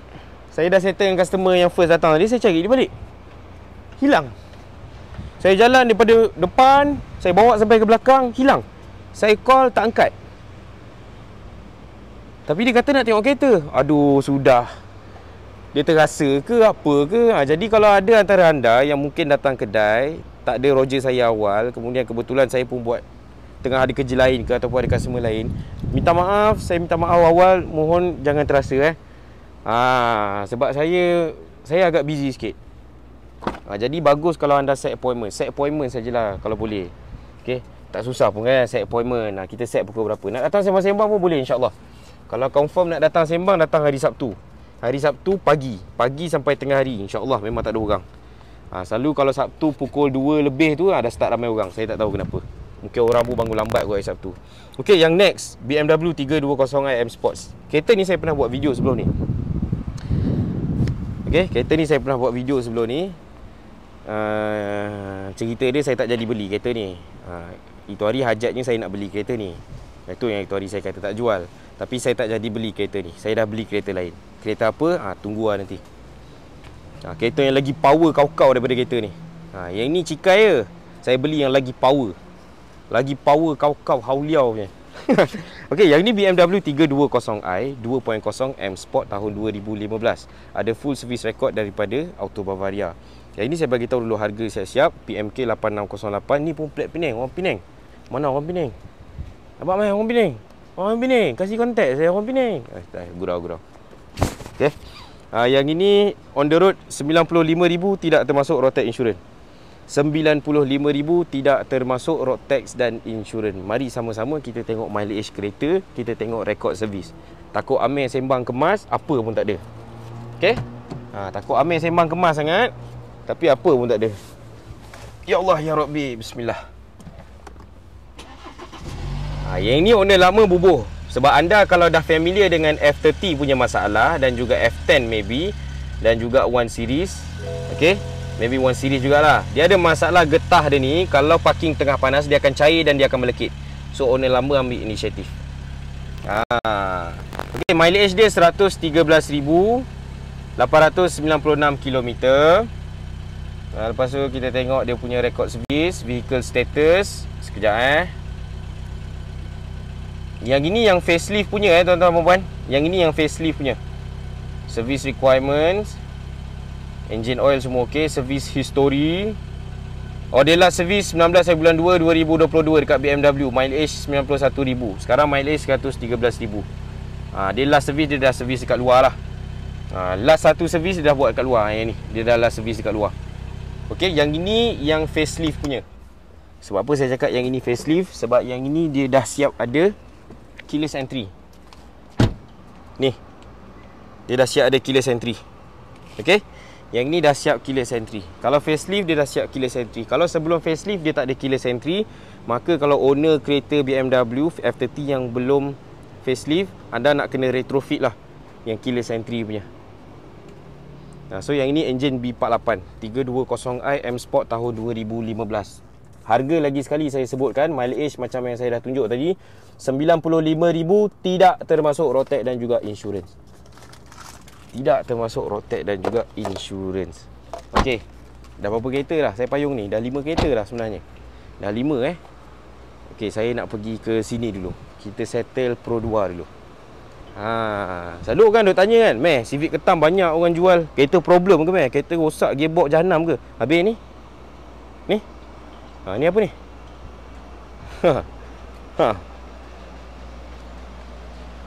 Saya dah settle dengan customer yang first datang tadi Saya cari dia balik Hilang Saya jalan daripada depan Saya bawa sampai ke belakang Hilang Saya call tak angkat tapi dia kata nak tengok kereta Aduh sudah Dia terasa ke apa ke ha, Jadi kalau ada antara anda yang mungkin datang kedai Tak ada roger saya awal Kemudian kebetulan saya pun buat Tengah ada kerja lain ke ataupun ada customer lain Minta maaf saya minta maaf awal Mohon jangan terasa eh ha, Sebab saya Saya agak busy sikit ha, Jadi bagus kalau anda set appointment Set appointment sajalah kalau boleh Okey, tak susah pun kan set appointment. Nah, ha, kita set pukul berapa. Nak datang sembang-sembang pun boleh insya-Allah. Kalau confirm nak datang sembang Datang hari Sabtu Hari Sabtu pagi Pagi sampai tengah hari InsyaAllah memang tak ada orang ha, Selalu kalau Sabtu pukul 2 lebih tu Ada ah, ha, start ramai orang Saya tak tahu kenapa Mungkin orang pun bangun lambat kot hari Sabtu Okay yang next BMW 320i M Sports Kereta ni saya pernah buat video sebelum ni Okay kereta ni saya pernah buat video sebelum ni uh, Cerita dia saya tak jadi beli kereta ni uh, Itu hari hajatnya saya nak beli kereta ni Itu yang itu hari saya kata tak jual tapi saya tak jadi beli kereta ni Saya dah beli kereta lain Kereta apa? Ha, tunggu lah nanti ha, Kereta yang lagi power kau-kau daripada kereta ni ha, Yang ni cikai je Saya beli yang lagi power Lagi power kau-kau hauliau punya [LAUGHS] Okay, yang ni BMW 320i 2.0 M Sport tahun 2015 Ada full service record daripada Auto Bavaria Yang ini saya bagi tahu dulu harga saya siap PMK 8608 Ni pun plat Penang, orang Penang Mana orang Penang? Abang main orang Penang? Orang Pening, kasih kontak saya orang Pening. Eh, eh gurau-gurau. Okey. Ah uh, yang ini on the road 95000 tidak termasuk road tax insurance. 95000 tidak termasuk road tax dan insurance. Mari sama-sama kita tengok mileage kereta, kita tengok rekod servis. Takut Amir sembang kemas, apa pun tak ada. Okey. Ha, ah, takut Amir sembang kemas sangat, tapi apa pun tak ada. Ya Allah ya Rabbi, bismillah. Ha, yang ini owner lama bubuh. Sebab anda kalau dah familiar dengan F30 punya masalah dan juga F10 maybe dan juga One Series. Okay. Maybe One Series jugalah. Dia ada masalah getah dia ni. Kalau parking tengah panas, dia akan cair dan dia akan melekit. So, owner lama ambil inisiatif. Ha. Okay, mileage dia 113,896 km. Ha, lepas tu kita tengok dia punya rekod servis, vehicle status. Sekejap eh. Yang ini yang facelift punya eh tuan-tuan puan-puan. Yang ini yang facelift punya. Service requirements. Engine oil semua okey, service history. Odella oh, service 19 hari bulan 2 2022 dekat BMW, mileage 91000. Sekarang mileage 113000. Ha, ah, dia last service Dia dah service dekat luar lah ha, Last satu service Dia dah buat dekat luar Yang ni Dia dah last service dekat luar Okay Yang ini Yang facelift punya Sebab apa saya cakap Yang ini facelift Sebab yang ini Dia dah siap ada keyless entry Ni Dia dah siap ada keyless entry Okay Yang ni dah siap keyless entry Kalau facelift dia dah siap keyless entry Kalau sebelum facelift dia tak ada keyless entry Maka kalau owner kereta BMW F30 yang belum facelift Anda nak kena retrofit lah Yang keyless entry punya Nah, so yang ini enjin B48 320i M Sport tahun 2015 Harga lagi sekali saya sebutkan Mileage macam yang saya dah tunjuk tadi 95,000 tidak termasuk rotek dan juga insurans. Tidak termasuk rotek dan juga insurans. Okey. Dah berapa kereta lah saya payung ni? Dah 5 kereta lah sebenarnya. Dah 5 eh. Okey, saya nak pergi ke sini dulu. Kita settle Pro 2 dulu. Ha, selalu kan duk tanya kan, meh Civic ketam banyak orang jual. Kereta problem ke meh? Kereta rosak gearbox jahanam ke? Habis ni. Ni. Ha, ni apa ni? [LAUGHS] Ha. Ha.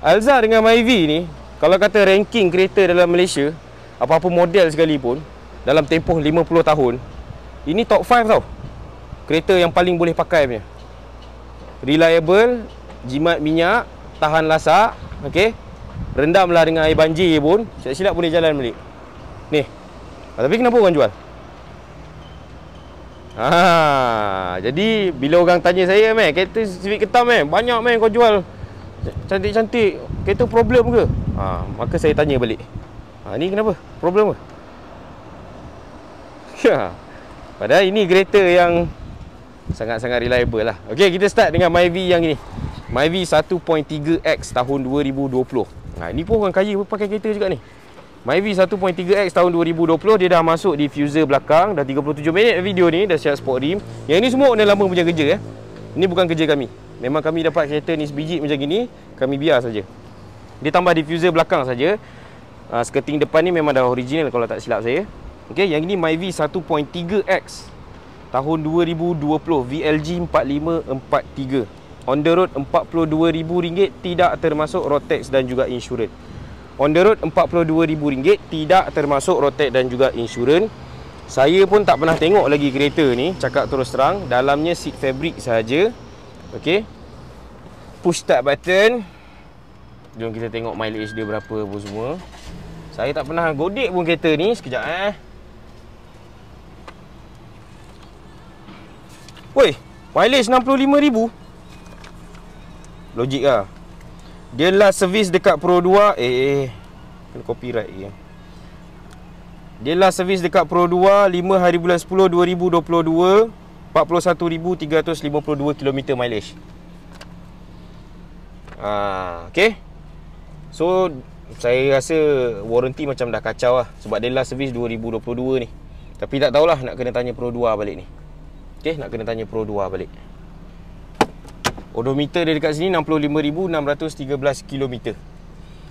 Alza dengan Myvi ni kalau kata ranking kereta dalam Malaysia apa-apa model sekalipun dalam tempoh 50 tahun ini top 5 tau kereta yang paling boleh pakai punya reliable jimat minyak tahan lasak okey rendamlah dengan air banjir pun silap-silap boleh jalan balik ni ah, tapi kenapa orang jual Ah, jadi bila orang tanya saya meh kereta civic ketam meh banyak meh kau jual Cantik-cantik Kereta problem ke? Ha, maka saya tanya balik ha, Ni kenapa? Problem ke? [LAUGHS] Ya Padahal ini kereta yang Sangat-sangat reliable lah Okay kita start dengan Myvi yang ni Myvi 1.3X tahun 2020 ha, Ni pun orang kaya pun pakai kereta juga ni Myvi 1.3X tahun 2020 Dia dah masuk diffuser belakang Dah 37 minit video ni Dah siap sport rim Yang ni semua orang lama punya kerja eh. Ini bukan kerja kami memang kami dapat kereta ni sebiji macam gini kami biar saja dia tambah diffuser belakang saja uh, skirting depan ni memang dah original kalau tak silap saya Okay, yang ini Myvi 1.3x tahun 2020 VLG 4543 on the road RM42,000 tidak termasuk rotex dan juga insurans on the road RM42,000 tidak termasuk rotex dan juga insurans saya pun tak pernah tengok lagi kereta ni cakap terus terang dalamnya seat fabric saja Okey. Push start button. Jom kita tengok mileage dia berapa apa semua. Saya tak pernah godik pun kereta ni sekejap eh. Woi, mileage 65000. Logik lah Dia last service dekat Pro 2 eh, eh eh Kena copyright dia eh. Dia last service dekat Pro 2 5 hari bulan 10 2022 41,352 km mileage ha, ah, Okay So Saya rasa Warranty macam dah kacau lah Sebab dia last service 2022 ni Tapi tak tahulah Nak kena tanya Pro 2 balik ni Okay Nak kena tanya Pro 2 balik Odometer dia dekat sini 65,613 km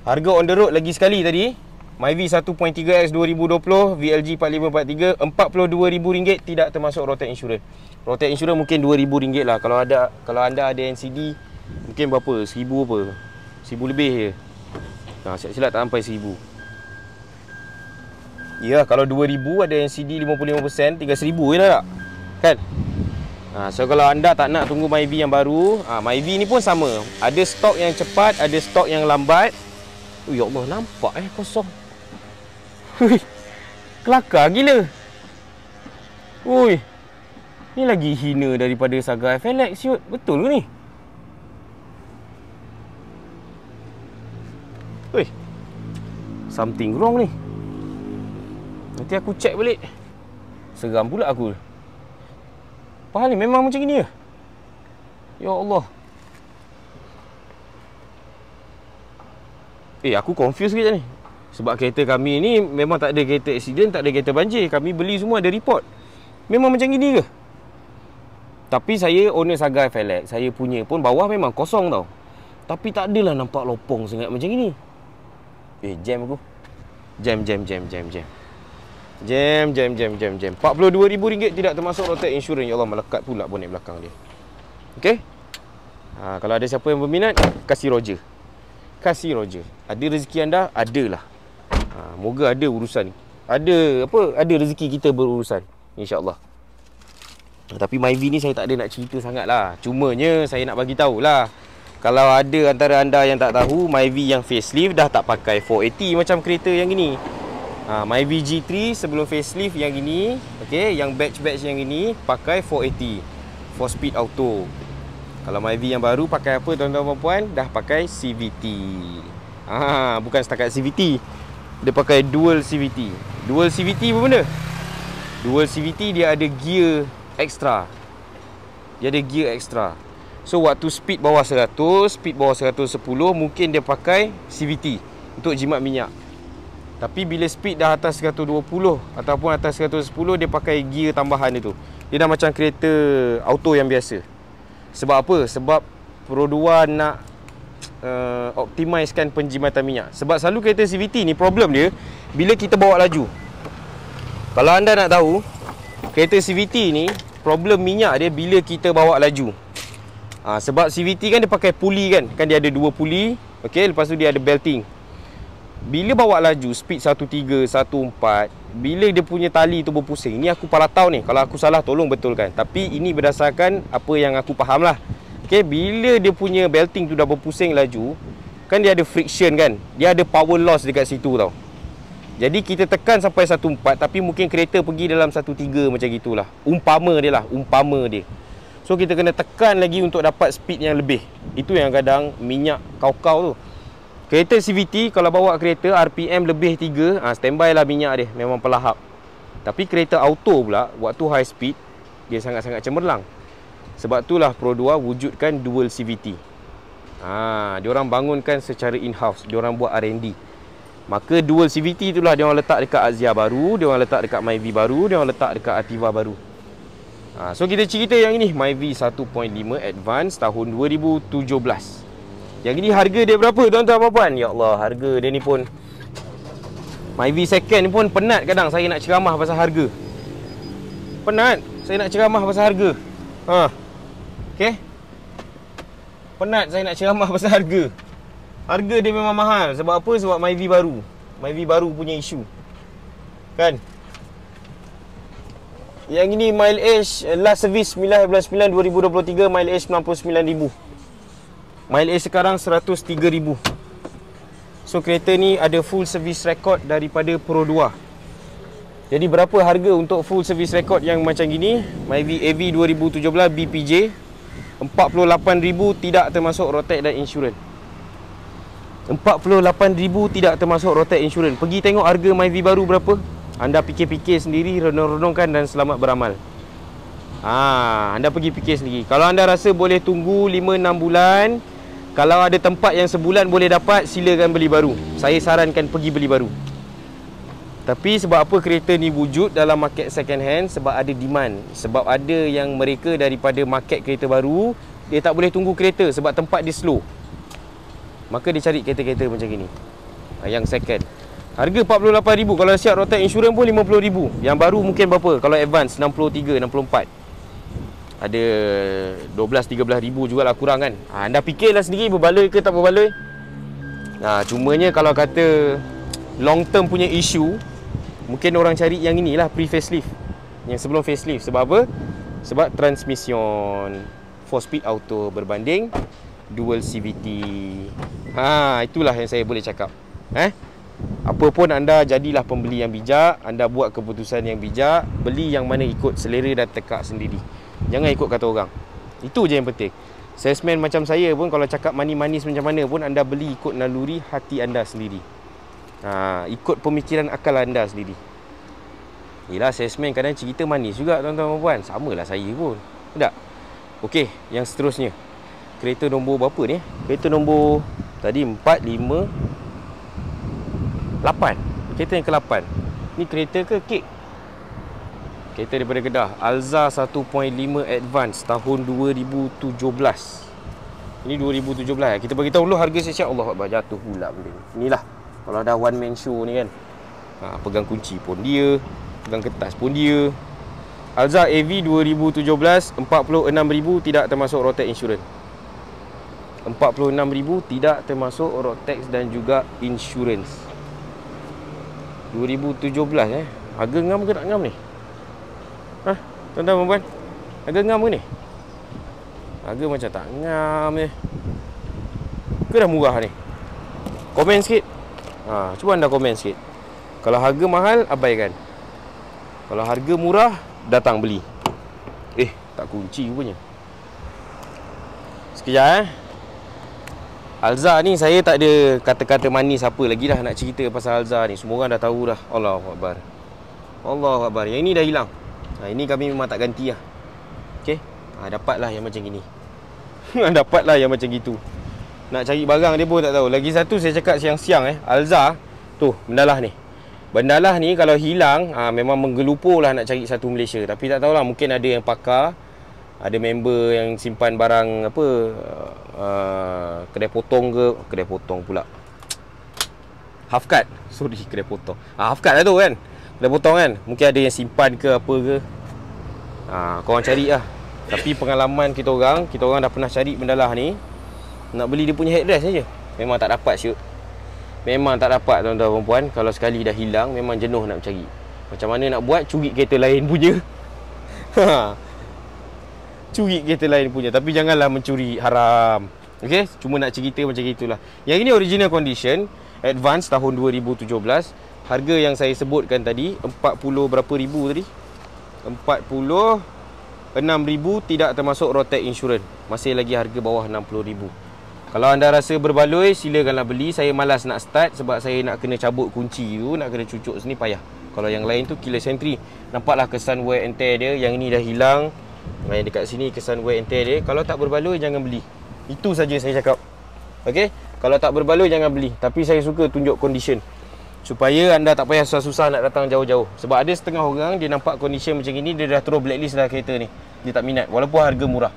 Harga on the road lagi sekali tadi Myvi 1.3X 2020 VLG 4543 42,000 ringgit Tidak termasuk rotate insurance Rotate insurance mungkin 2,000 ringgit lah Kalau ada Kalau anda ada NCD Mungkin berapa 1,000 apa 1,000 lebih je Nah, ha, silap-silap tak sampai 1,000 Ya, kalau 2,000 ada NCD 55% 3,000 je lah tak Kan Ha, so kalau anda tak nak tunggu Myvi yang baru ha, Myvi ni pun sama Ada stok yang cepat Ada stok yang lambat Ui, Ya Allah nampak eh kosong Ui. Kelakar gila. Ui. Ni lagi hina daripada Saga FLX shoot. Betul ke ni? Ui. Something wrong ni. Nanti aku check balik. Seram pula aku. Apa ni? Memang macam ni ke? Ya? ya Allah. Eh, aku confused sikit ni. Sebab kereta kami ni memang tak ada kereta aksiden, tak ada kereta banjir. Kami beli semua ada report. Memang macam gini ke? Tapi saya owner Saga FLX, saya punya pun bawah memang kosong tau. Tapi tak adalah nampak lopong sangat macam gini. Eh, jam aku. Jam, jam, jam, jam, jam. Jam, jam, jam, jam, jam. RM42,000 tidak termasuk rotate insurans Ya Allah, melekat pula bonet belakang dia. Okay? Ha, kalau ada siapa yang berminat, kasih Roger. Kasih Roger. Ada rezeki anda? ada lah. Ha, moga ada urusan. Ada apa? Ada rezeki kita berurusan. InsyaAllah. Tapi MyV ni saya tak ada nak cerita sangat lah. Cumanya saya nak bagi tahu lah. Kalau ada antara anda yang tak tahu, MyV yang facelift dah tak pakai 480 macam kereta yang ini. Ha, MyV G3 sebelum facelift yang ini, okay, yang batch-batch yang ini, pakai 480. 4 speed auto. Kalau MyV yang baru pakai apa tuan-tuan dan puan-puan? Dah pakai CVT. Ha, bukan setakat CVT dia pakai dual CVT. Dual CVT apa benda? Dual CVT dia ada gear extra. Dia ada gear extra. So waktu speed bawah 100, speed bawah 110 mungkin dia pakai CVT untuk jimat minyak. Tapi bila speed dah atas 120 ataupun atas 110 dia pakai gear tambahan itu. Dia dah macam kereta auto yang biasa. Sebab apa? Sebab Pro 2 nak uh, optimiskan penjimatan minyak sebab selalu kereta CVT ni problem dia bila kita bawa laju kalau anda nak tahu kereta CVT ni problem minyak dia bila kita bawa laju ha, sebab CVT kan dia pakai puli kan kan dia ada dua puli okey lepas tu dia ada belting bila bawa laju speed 13 14 bila dia punya tali tu berpusing ini aku parah tahu ni kalau aku salah tolong betulkan tapi ini berdasarkan apa yang aku faham lah Okay, bila dia punya belting tu dah berpusing laju, kan dia ada friction kan? Dia ada power loss dekat situ tau. Jadi kita tekan sampai 1.4 tapi mungkin kereta pergi dalam 1.3 macam gitulah. Umpama dia lah, umpama dia. So kita kena tekan lagi untuk dapat speed yang lebih. Itu yang kadang minyak kau-kau tu. Kereta CVT kalau bawa kereta RPM lebih 3, ha, standby lah minyak dia memang pelahap. Tapi kereta auto pula waktu high speed dia sangat-sangat cemerlang. Sebab itulah Pro 2 wujudkan dual CVT. Ah, ha, diorang bangunkan secara in-house, orang buat R&D. Maka dual CVT itulah diorang letak dekat Azia baru, diorang letak dekat Myvi baru, diorang letak dekat Ativa baru. Ha, so kita cerita yang ini Myvi 1.5 Advance tahun 2017. Yang ini harga dia berapa tuan-tuan dan puan? Ya Allah, harga dia ni pun Myvi second ni pun penat kadang saya nak ceramah pasal harga. Penat saya nak ceramah pasal harga. Ha. Okay Penat saya nak ceramah [LAUGHS] pasal harga Harga dia memang mahal Sebab apa? Sebab Myvi baru Myvi baru punya isu Kan Yang ini mile age eh, Last service 1999-2023 Mile age 99,000 Mile age sekarang 103,000 So kereta ni ada full service record daripada Pro 2. Jadi berapa harga untuk full service record yang macam gini? Myvi AV 2017 BPJ 48000 tidak termasuk rotek dan insurans. 48000 tidak termasuk rotek insurans. Pergi tengok harga MyV baru berapa. Anda fikir-fikir sendiri, renung-renungkan dan selamat beramal. Ah, anda pergi fikir sendiri. Kalau anda rasa boleh tunggu 5-6 bulan, kalau ada tempat yang sebulan boleh dapat, silakan beli baru. Saya sarankan pergi beli baru. Tapi sebab apa kereta ni wujud dalam market second hand sebab ada demand. Sebab ada yang mereka daripada market kereta baru, dia tak boleh tunggu kereta sebab tempat dia slow. Maka dia cari kereta-kereta macam gini. Ah, yang second. Harga 48000 kalau siap rotan insurans pun 50000. Yang baru mungkin berapa? Kalau advance 63 64. Ada 12 13000 jugalah kurang kan. Ha, anda fikirlah sendiri berbaloi ke tak berbaloi. Ha, cumanya kalau kata long term punya issue Mungkin orang cari yang inilah pre-facelift Yang sebelum facelift Sebab apa? Sebab transmission 4-speed auto berbanding dual CVT ha, Itulah yang saya boleh cakap eh? Apa pun anda jadilah pembeli yang bijak Anda buat keputusan yang bijak Beli yang mana ikut selera dan tekak sendiri Jangan ikut kata orang Itu je yang penting Salesman macam saya pun kalau cakap manis-manis macam mana pun Anda beli ikut naluri hati anda sendiri ha, ikut pemikiran akal anda sendiri Yelah assessment kadang cerita manis juga tuan-tuan dan puan Samalah saya pun Tidak? Okey, yang seterusnya Kereta nombor berapa ni? Kereta nombor tadi 4, 5, 8 Kereta yang ke-8 Ni kereta ke kek? Kereta daripada Kedah Alza 1.5 Advance tahun 2017 Ini 2017 Kita beritahu dulu harga siap Allah Akbar jatuh pula benda ni Inilah kalau dah one man show ni kan ha, Pegang kunci pun dia Pegang kertas pun dia Alza AV 2017 46,000 tidak termasuk Rotex insurance 46,000 tidak termasuk Rotex dan juga insurance 2017 eh Harga ngam ke tak ngam ni? Hah? Tuan-tuan perempuan Harga ngam ke ni? Harga macam tak ngam ni eh? Ke dah murah ni? Komen sikit Ha, cuba anda komen sikit. Kalau harga mahal, abaikan. Kalau harga murah, datang beli. Eh, tak kunci rupanya. Sekejap eh. Alza ni saya tak ada kata-kata manis apa lagi dah nak cerita pasal Alza ni. Semua orang dah tahu dah. Allahuakbar. Allahuakbar. Yang ini dah hilang. Ha, ini kami memang tak ganti lah. Okay. Ha, dapatlah yang macam gini. [LAUGHS] dapatlah yang macam gitu. Nak cari barang dia pun tak tahu Lagi satu saya cakap siang-siang eh Alza Tu bendalah ni Bendalah ni kalau hilang ha, Memang menggelupur lah nak cari satu Malaysia Tapi tak tahulah mungkin ada yang pakar Ada member yang simpan barang apa uh, Kedai potong ke Kedai potong pula Half cut Sorry [LAUGHS] kedai potong ha, Half cut lah tu kan Kedai potong kan Mungkin ada yang simpan ke apa ke ha, Korang cari lah Tapi pengalaman kita orang Kita orang dah pernah cari bendalah ni nak beli dia punya headrest saja. Memang tak dapat syut. Memang tak dapat tuan-tuan dan puan-puan kalau sekali dah hilang memang jenuh nak cari. Macam mana nak buat curi kereta lain punya? [LAUGHS] Ha. curi kereta lain punya tapi janganlah mencuri haram. Okey, cuma nak cerita macam itulah. Yang ini original condition, advance tahun 2017. Harga yang saya sebutkan tadi 40 berapa ribu tadi? 40 6000 tidak termasuk Rotec insurance. Masih lagi harga bawah 60000. Kalau anda rasa berbaloi silakanlah beli Saya malas nak start sebab saya nak kena cabut kunci tu Nak kena cucuk sini payah Kalau yang lain tu killer sentry Nampaklah kesan wear and tear dia Yang ini dah hilang Yang dekat sini kesan wear and tear dia Kalau tak berbaloi jangan beli Itu saja saya cakap Okay Kalau tak berbaloi jangan beli Tapi saya suka tunjuk condition Supaya anda tak payah susah-susah nak datang jauh-jauh Sebab ada setengah orang dia nampak condition macam ini Dia dah terus blacklist dah kereta ni Dia tak minat walaupun harga murah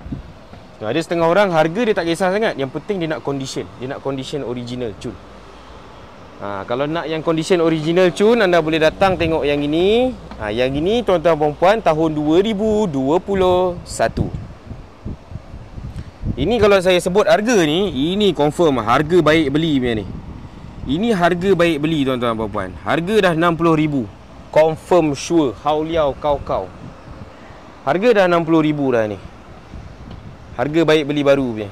So, ada setengah orang harga dia tak kisah sangat. Yang penting dia nak condition. Dia nak condition original cun. Ha, kalau nak yang condition original cun, anda boleh datang tengok yang ini. Ha, yang ini tuan-tuan dan puan tahun 2021. Ini kalau saya sebut harga ni, ini confirm harga baik beli punya ni. Ini harga baik beli tuan-tuan dan puan. Harga dah 60,000. Confirm sure. Hauliau kau kau. Harga dah 60,000 dah ni. Harga baik beli baru punya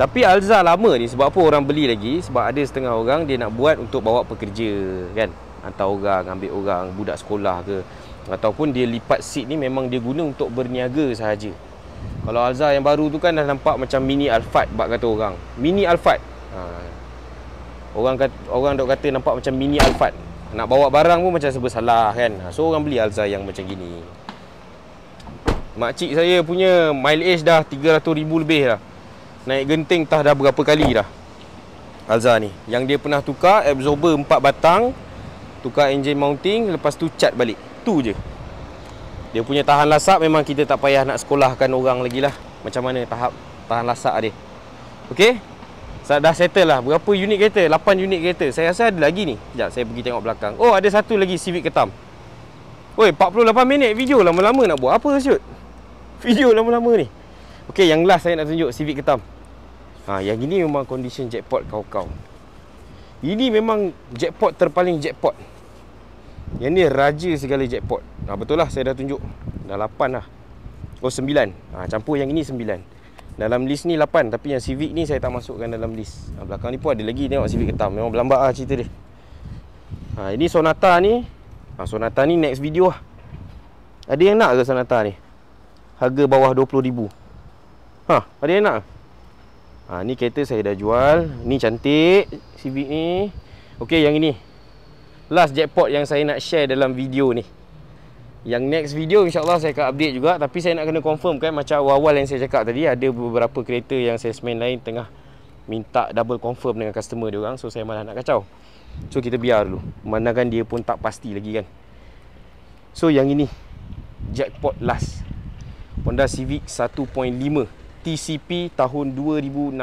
Tapi Alza lama ni Sebab apa orang beli lagi Sebab ada setengah orang Dia nak buat untuk bawa pekerja Kan Hantar orang Ambil orang Budak sekolah ke Ataupun dia lipat seat ni Memang dia guna untuk berniaga sahaja Kalau Alza yang baru tu kan Dah nampak macam mini Alphard Bak kata orang Mini Alphard ha. Orang kata, orang dok kata nampak macam mini Alphard Nak bawa barang pun macam sebesalah kan ha, So orang beli Alza yang macam gini Makcik saya punya mileage dah 300 ribu lebih dah Naik genting tah dah berapa kali dah Alza ni Yang dia pernah tukar absorber 4 batang Tukar engine mounting Lepas tu cat balik Tu je Dia punya tahan lasak memang kita tak payah nak sekolahkan orang lagi lah Macam mana tahap tahan lasak dia Okay saya dah settle lah Berapa unit kereta? 8 unit kereta Saya rasa ada lagi ni Sekejap saya pergi tengok belakang Oh ada satu lagi Civic ketam Oi 48 minit video lama-lama nak buat apa Syut? Video lama-lama ni Okay yang last saya nak tunjuk Civic ketam ha, Yang ini memang condition jackpot kau-kau Ini memang jackpot terpaling jackpot Yang ni raja segala jackpot ha, Betul lah saya dah tunjuk Dah 8 lah Oh 9 ha, Campur yang ini 9 Dalam list ni 8 Tapi yang Civic ni saya tak masukkan dalam list ha, Belakang ni pun ada lagi tengok Civic ketam Memang berlambak lah cerita dia ha, Ini Sonata ni ha, Sonata ni next video lah Ada yang nak ke Sonata ni? harga bawah RM20,000 Hah, ada yang nak? Ha, ni kereta saya dah jual ni cantik Civic ni ok yang ini last jackpot yang saya nak share dalam video ni yang next video insyaAllah saya akan update juga tapi saya nak kena confirm kan macam awal-awal yang saya cakap tadi ada beberapa kereta yang saya semain lain tengah minta double confirm dengan customer dia orang so saya malah nak kacau so kita biar dulu memandangkan dia pun tak pasti lagi kan so yang ini jackpot last Honda Civic 1.5 TCP tahun 2016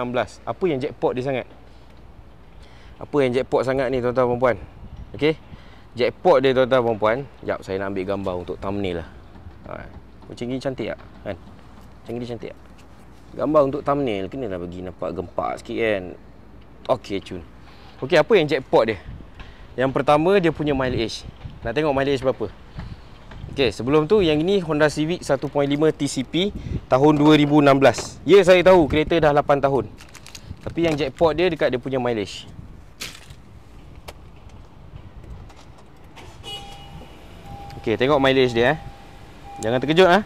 apa yang jackpot dia sangat apa yang jackpot sangat ni tuan-tuan perempuan ok jackpot dia tuan-tuan perempuan jap saya nak ambil gambar untuk thumbnail lah ha. macam ni cantik tak kan macam ni cantik tak gambar untuk thumbnail kena lah bagi nampak gempak sikit kan ok cun ok apa yang jackpot dia yang pertama dia punya mileage nak tengok mileage berapa Okay, sebelum tu yang ini Honda Civic 1.5 TCP tahun 2016. Ya, saya tahu kereta dah 8 tahun. Tapi yang jackpot dia dekat dia punya mileage. Okay tengok mileage dia eh. Jangan terkejut ah. Eh?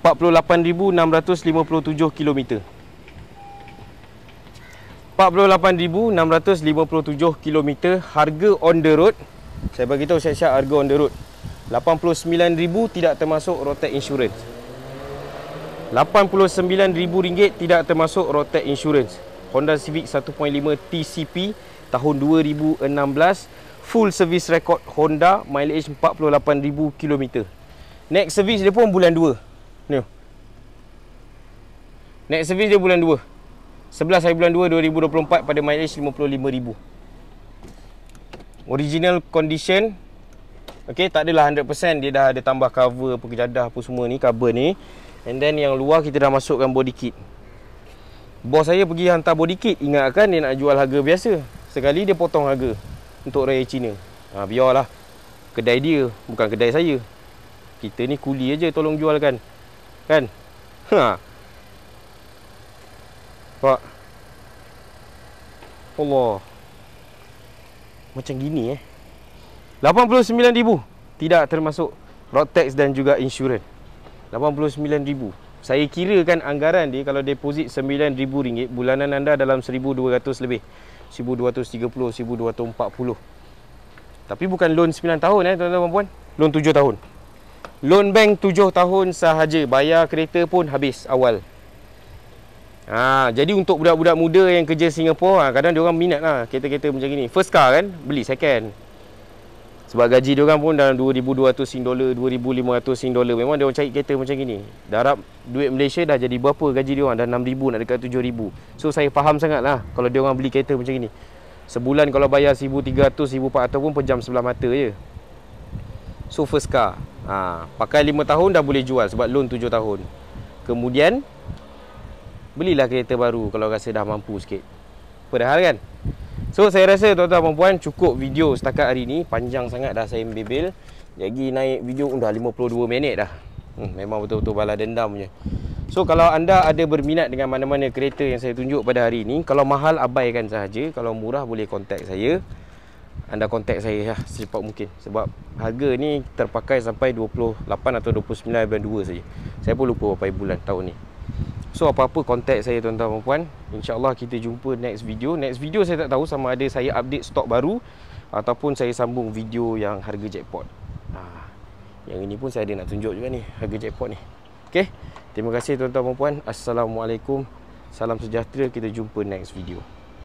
48657 km. 48657 km harga on the road saya bagi tahu siap-siap harga on the road. 89,000 tidak termasuk Rotec insurance. 89,000 ringgit tidak termasuk Rotec insurance. Honda Civic 1.5 TCP tahun 2016 full service record Honda mileage 48,000 km. Next service dia pun bulan 2. Ni. Next service dia bulan 2. 11 hari bulan 2 2024 pada mileage 55,000 original condition Okay, tak adalah 100% Dia dah ada tambah cover apa kejadah apa semua ni Cover ni And then yang luar kita dah masukkan body kit Bos saya pergi hantar body kit Ingatkan dia nak jual harga biasa Sekali dia potong harga Untuk raya Cina ha, Biarlah Kedai dia Bukan kedai saya Kita ni kuli aja tolong jualkan Kan Ha Pak Allah macam gini eh. 89000 tidak termasuk road tax dan juga insurans. 89000. Saya kira kan anggaran dia kalau deposit RM9,000 bulanan anda dalam RM1,200 lebih. RM1,230, RM1,240. Tapi bukan loan 9 tahun eh tuan-tuan dan puan. Loan 7 tahun. Loan bank 7 tahun sahaja. Bayar kereta pun habis awal. Ha, jadi untuk budak-budak muda yang kerja Singapura, ha, kadang dia orang minat lah kereta-kereta macam ni. First car kan, beli second. Sebab gaji dia orang pun dalam 2200 sing dolar, 2500 sing dolar. Memang dia orang cari kereta macam gini. Darab duit Malaysia dah jadi berapa gaji dia orang? Dah 6000 nak dekat 7000. So saya faham sangat lah. kalau dia orang beli kereta macam gini. Sebulan kalau bayar 1300, 1400 pun pejam sebelah mata je. So first car. Ha, pakai 5 tahun dah boleh jual sebab loan 7 tahun. Kemudian belilah kereta baru kalau rasa dah mampu sikit. Padahal kan. So saya rasa tuan-tuan dan cukup video setakat hari ni. Panjang sangat dah saya membebel. Jadi naik video dah 52 minit dah. Hmm, memang betul-betul bala dendam punya. So kalau anda ada berminat dengan mana-mana kereta yang saya tunjuk pada hari ni, kalau mahal abaikan sahaja, kalau murah boleh kontak saya. Anda kontak saya lah secepat mungkin sebab harga ni terpakai sampai 28 atau 29 bulan 2 saja. Saya pun lupa berapa bulan tahun ni. So apa-apa contact saya tuan-tuan dan puan InsyaAllah kita jumpa next video Next video saya tak tahu sama ada saya update stok baru Ataupun saya sambung video yang harga jackpot ha. Yang ini pun saya ada nak tunjuk juga ni Harga jackpot ni Okay Terima kasih tuan-tuan dan puan Assalamualaikum Salam sejahtera Kita jumpa next video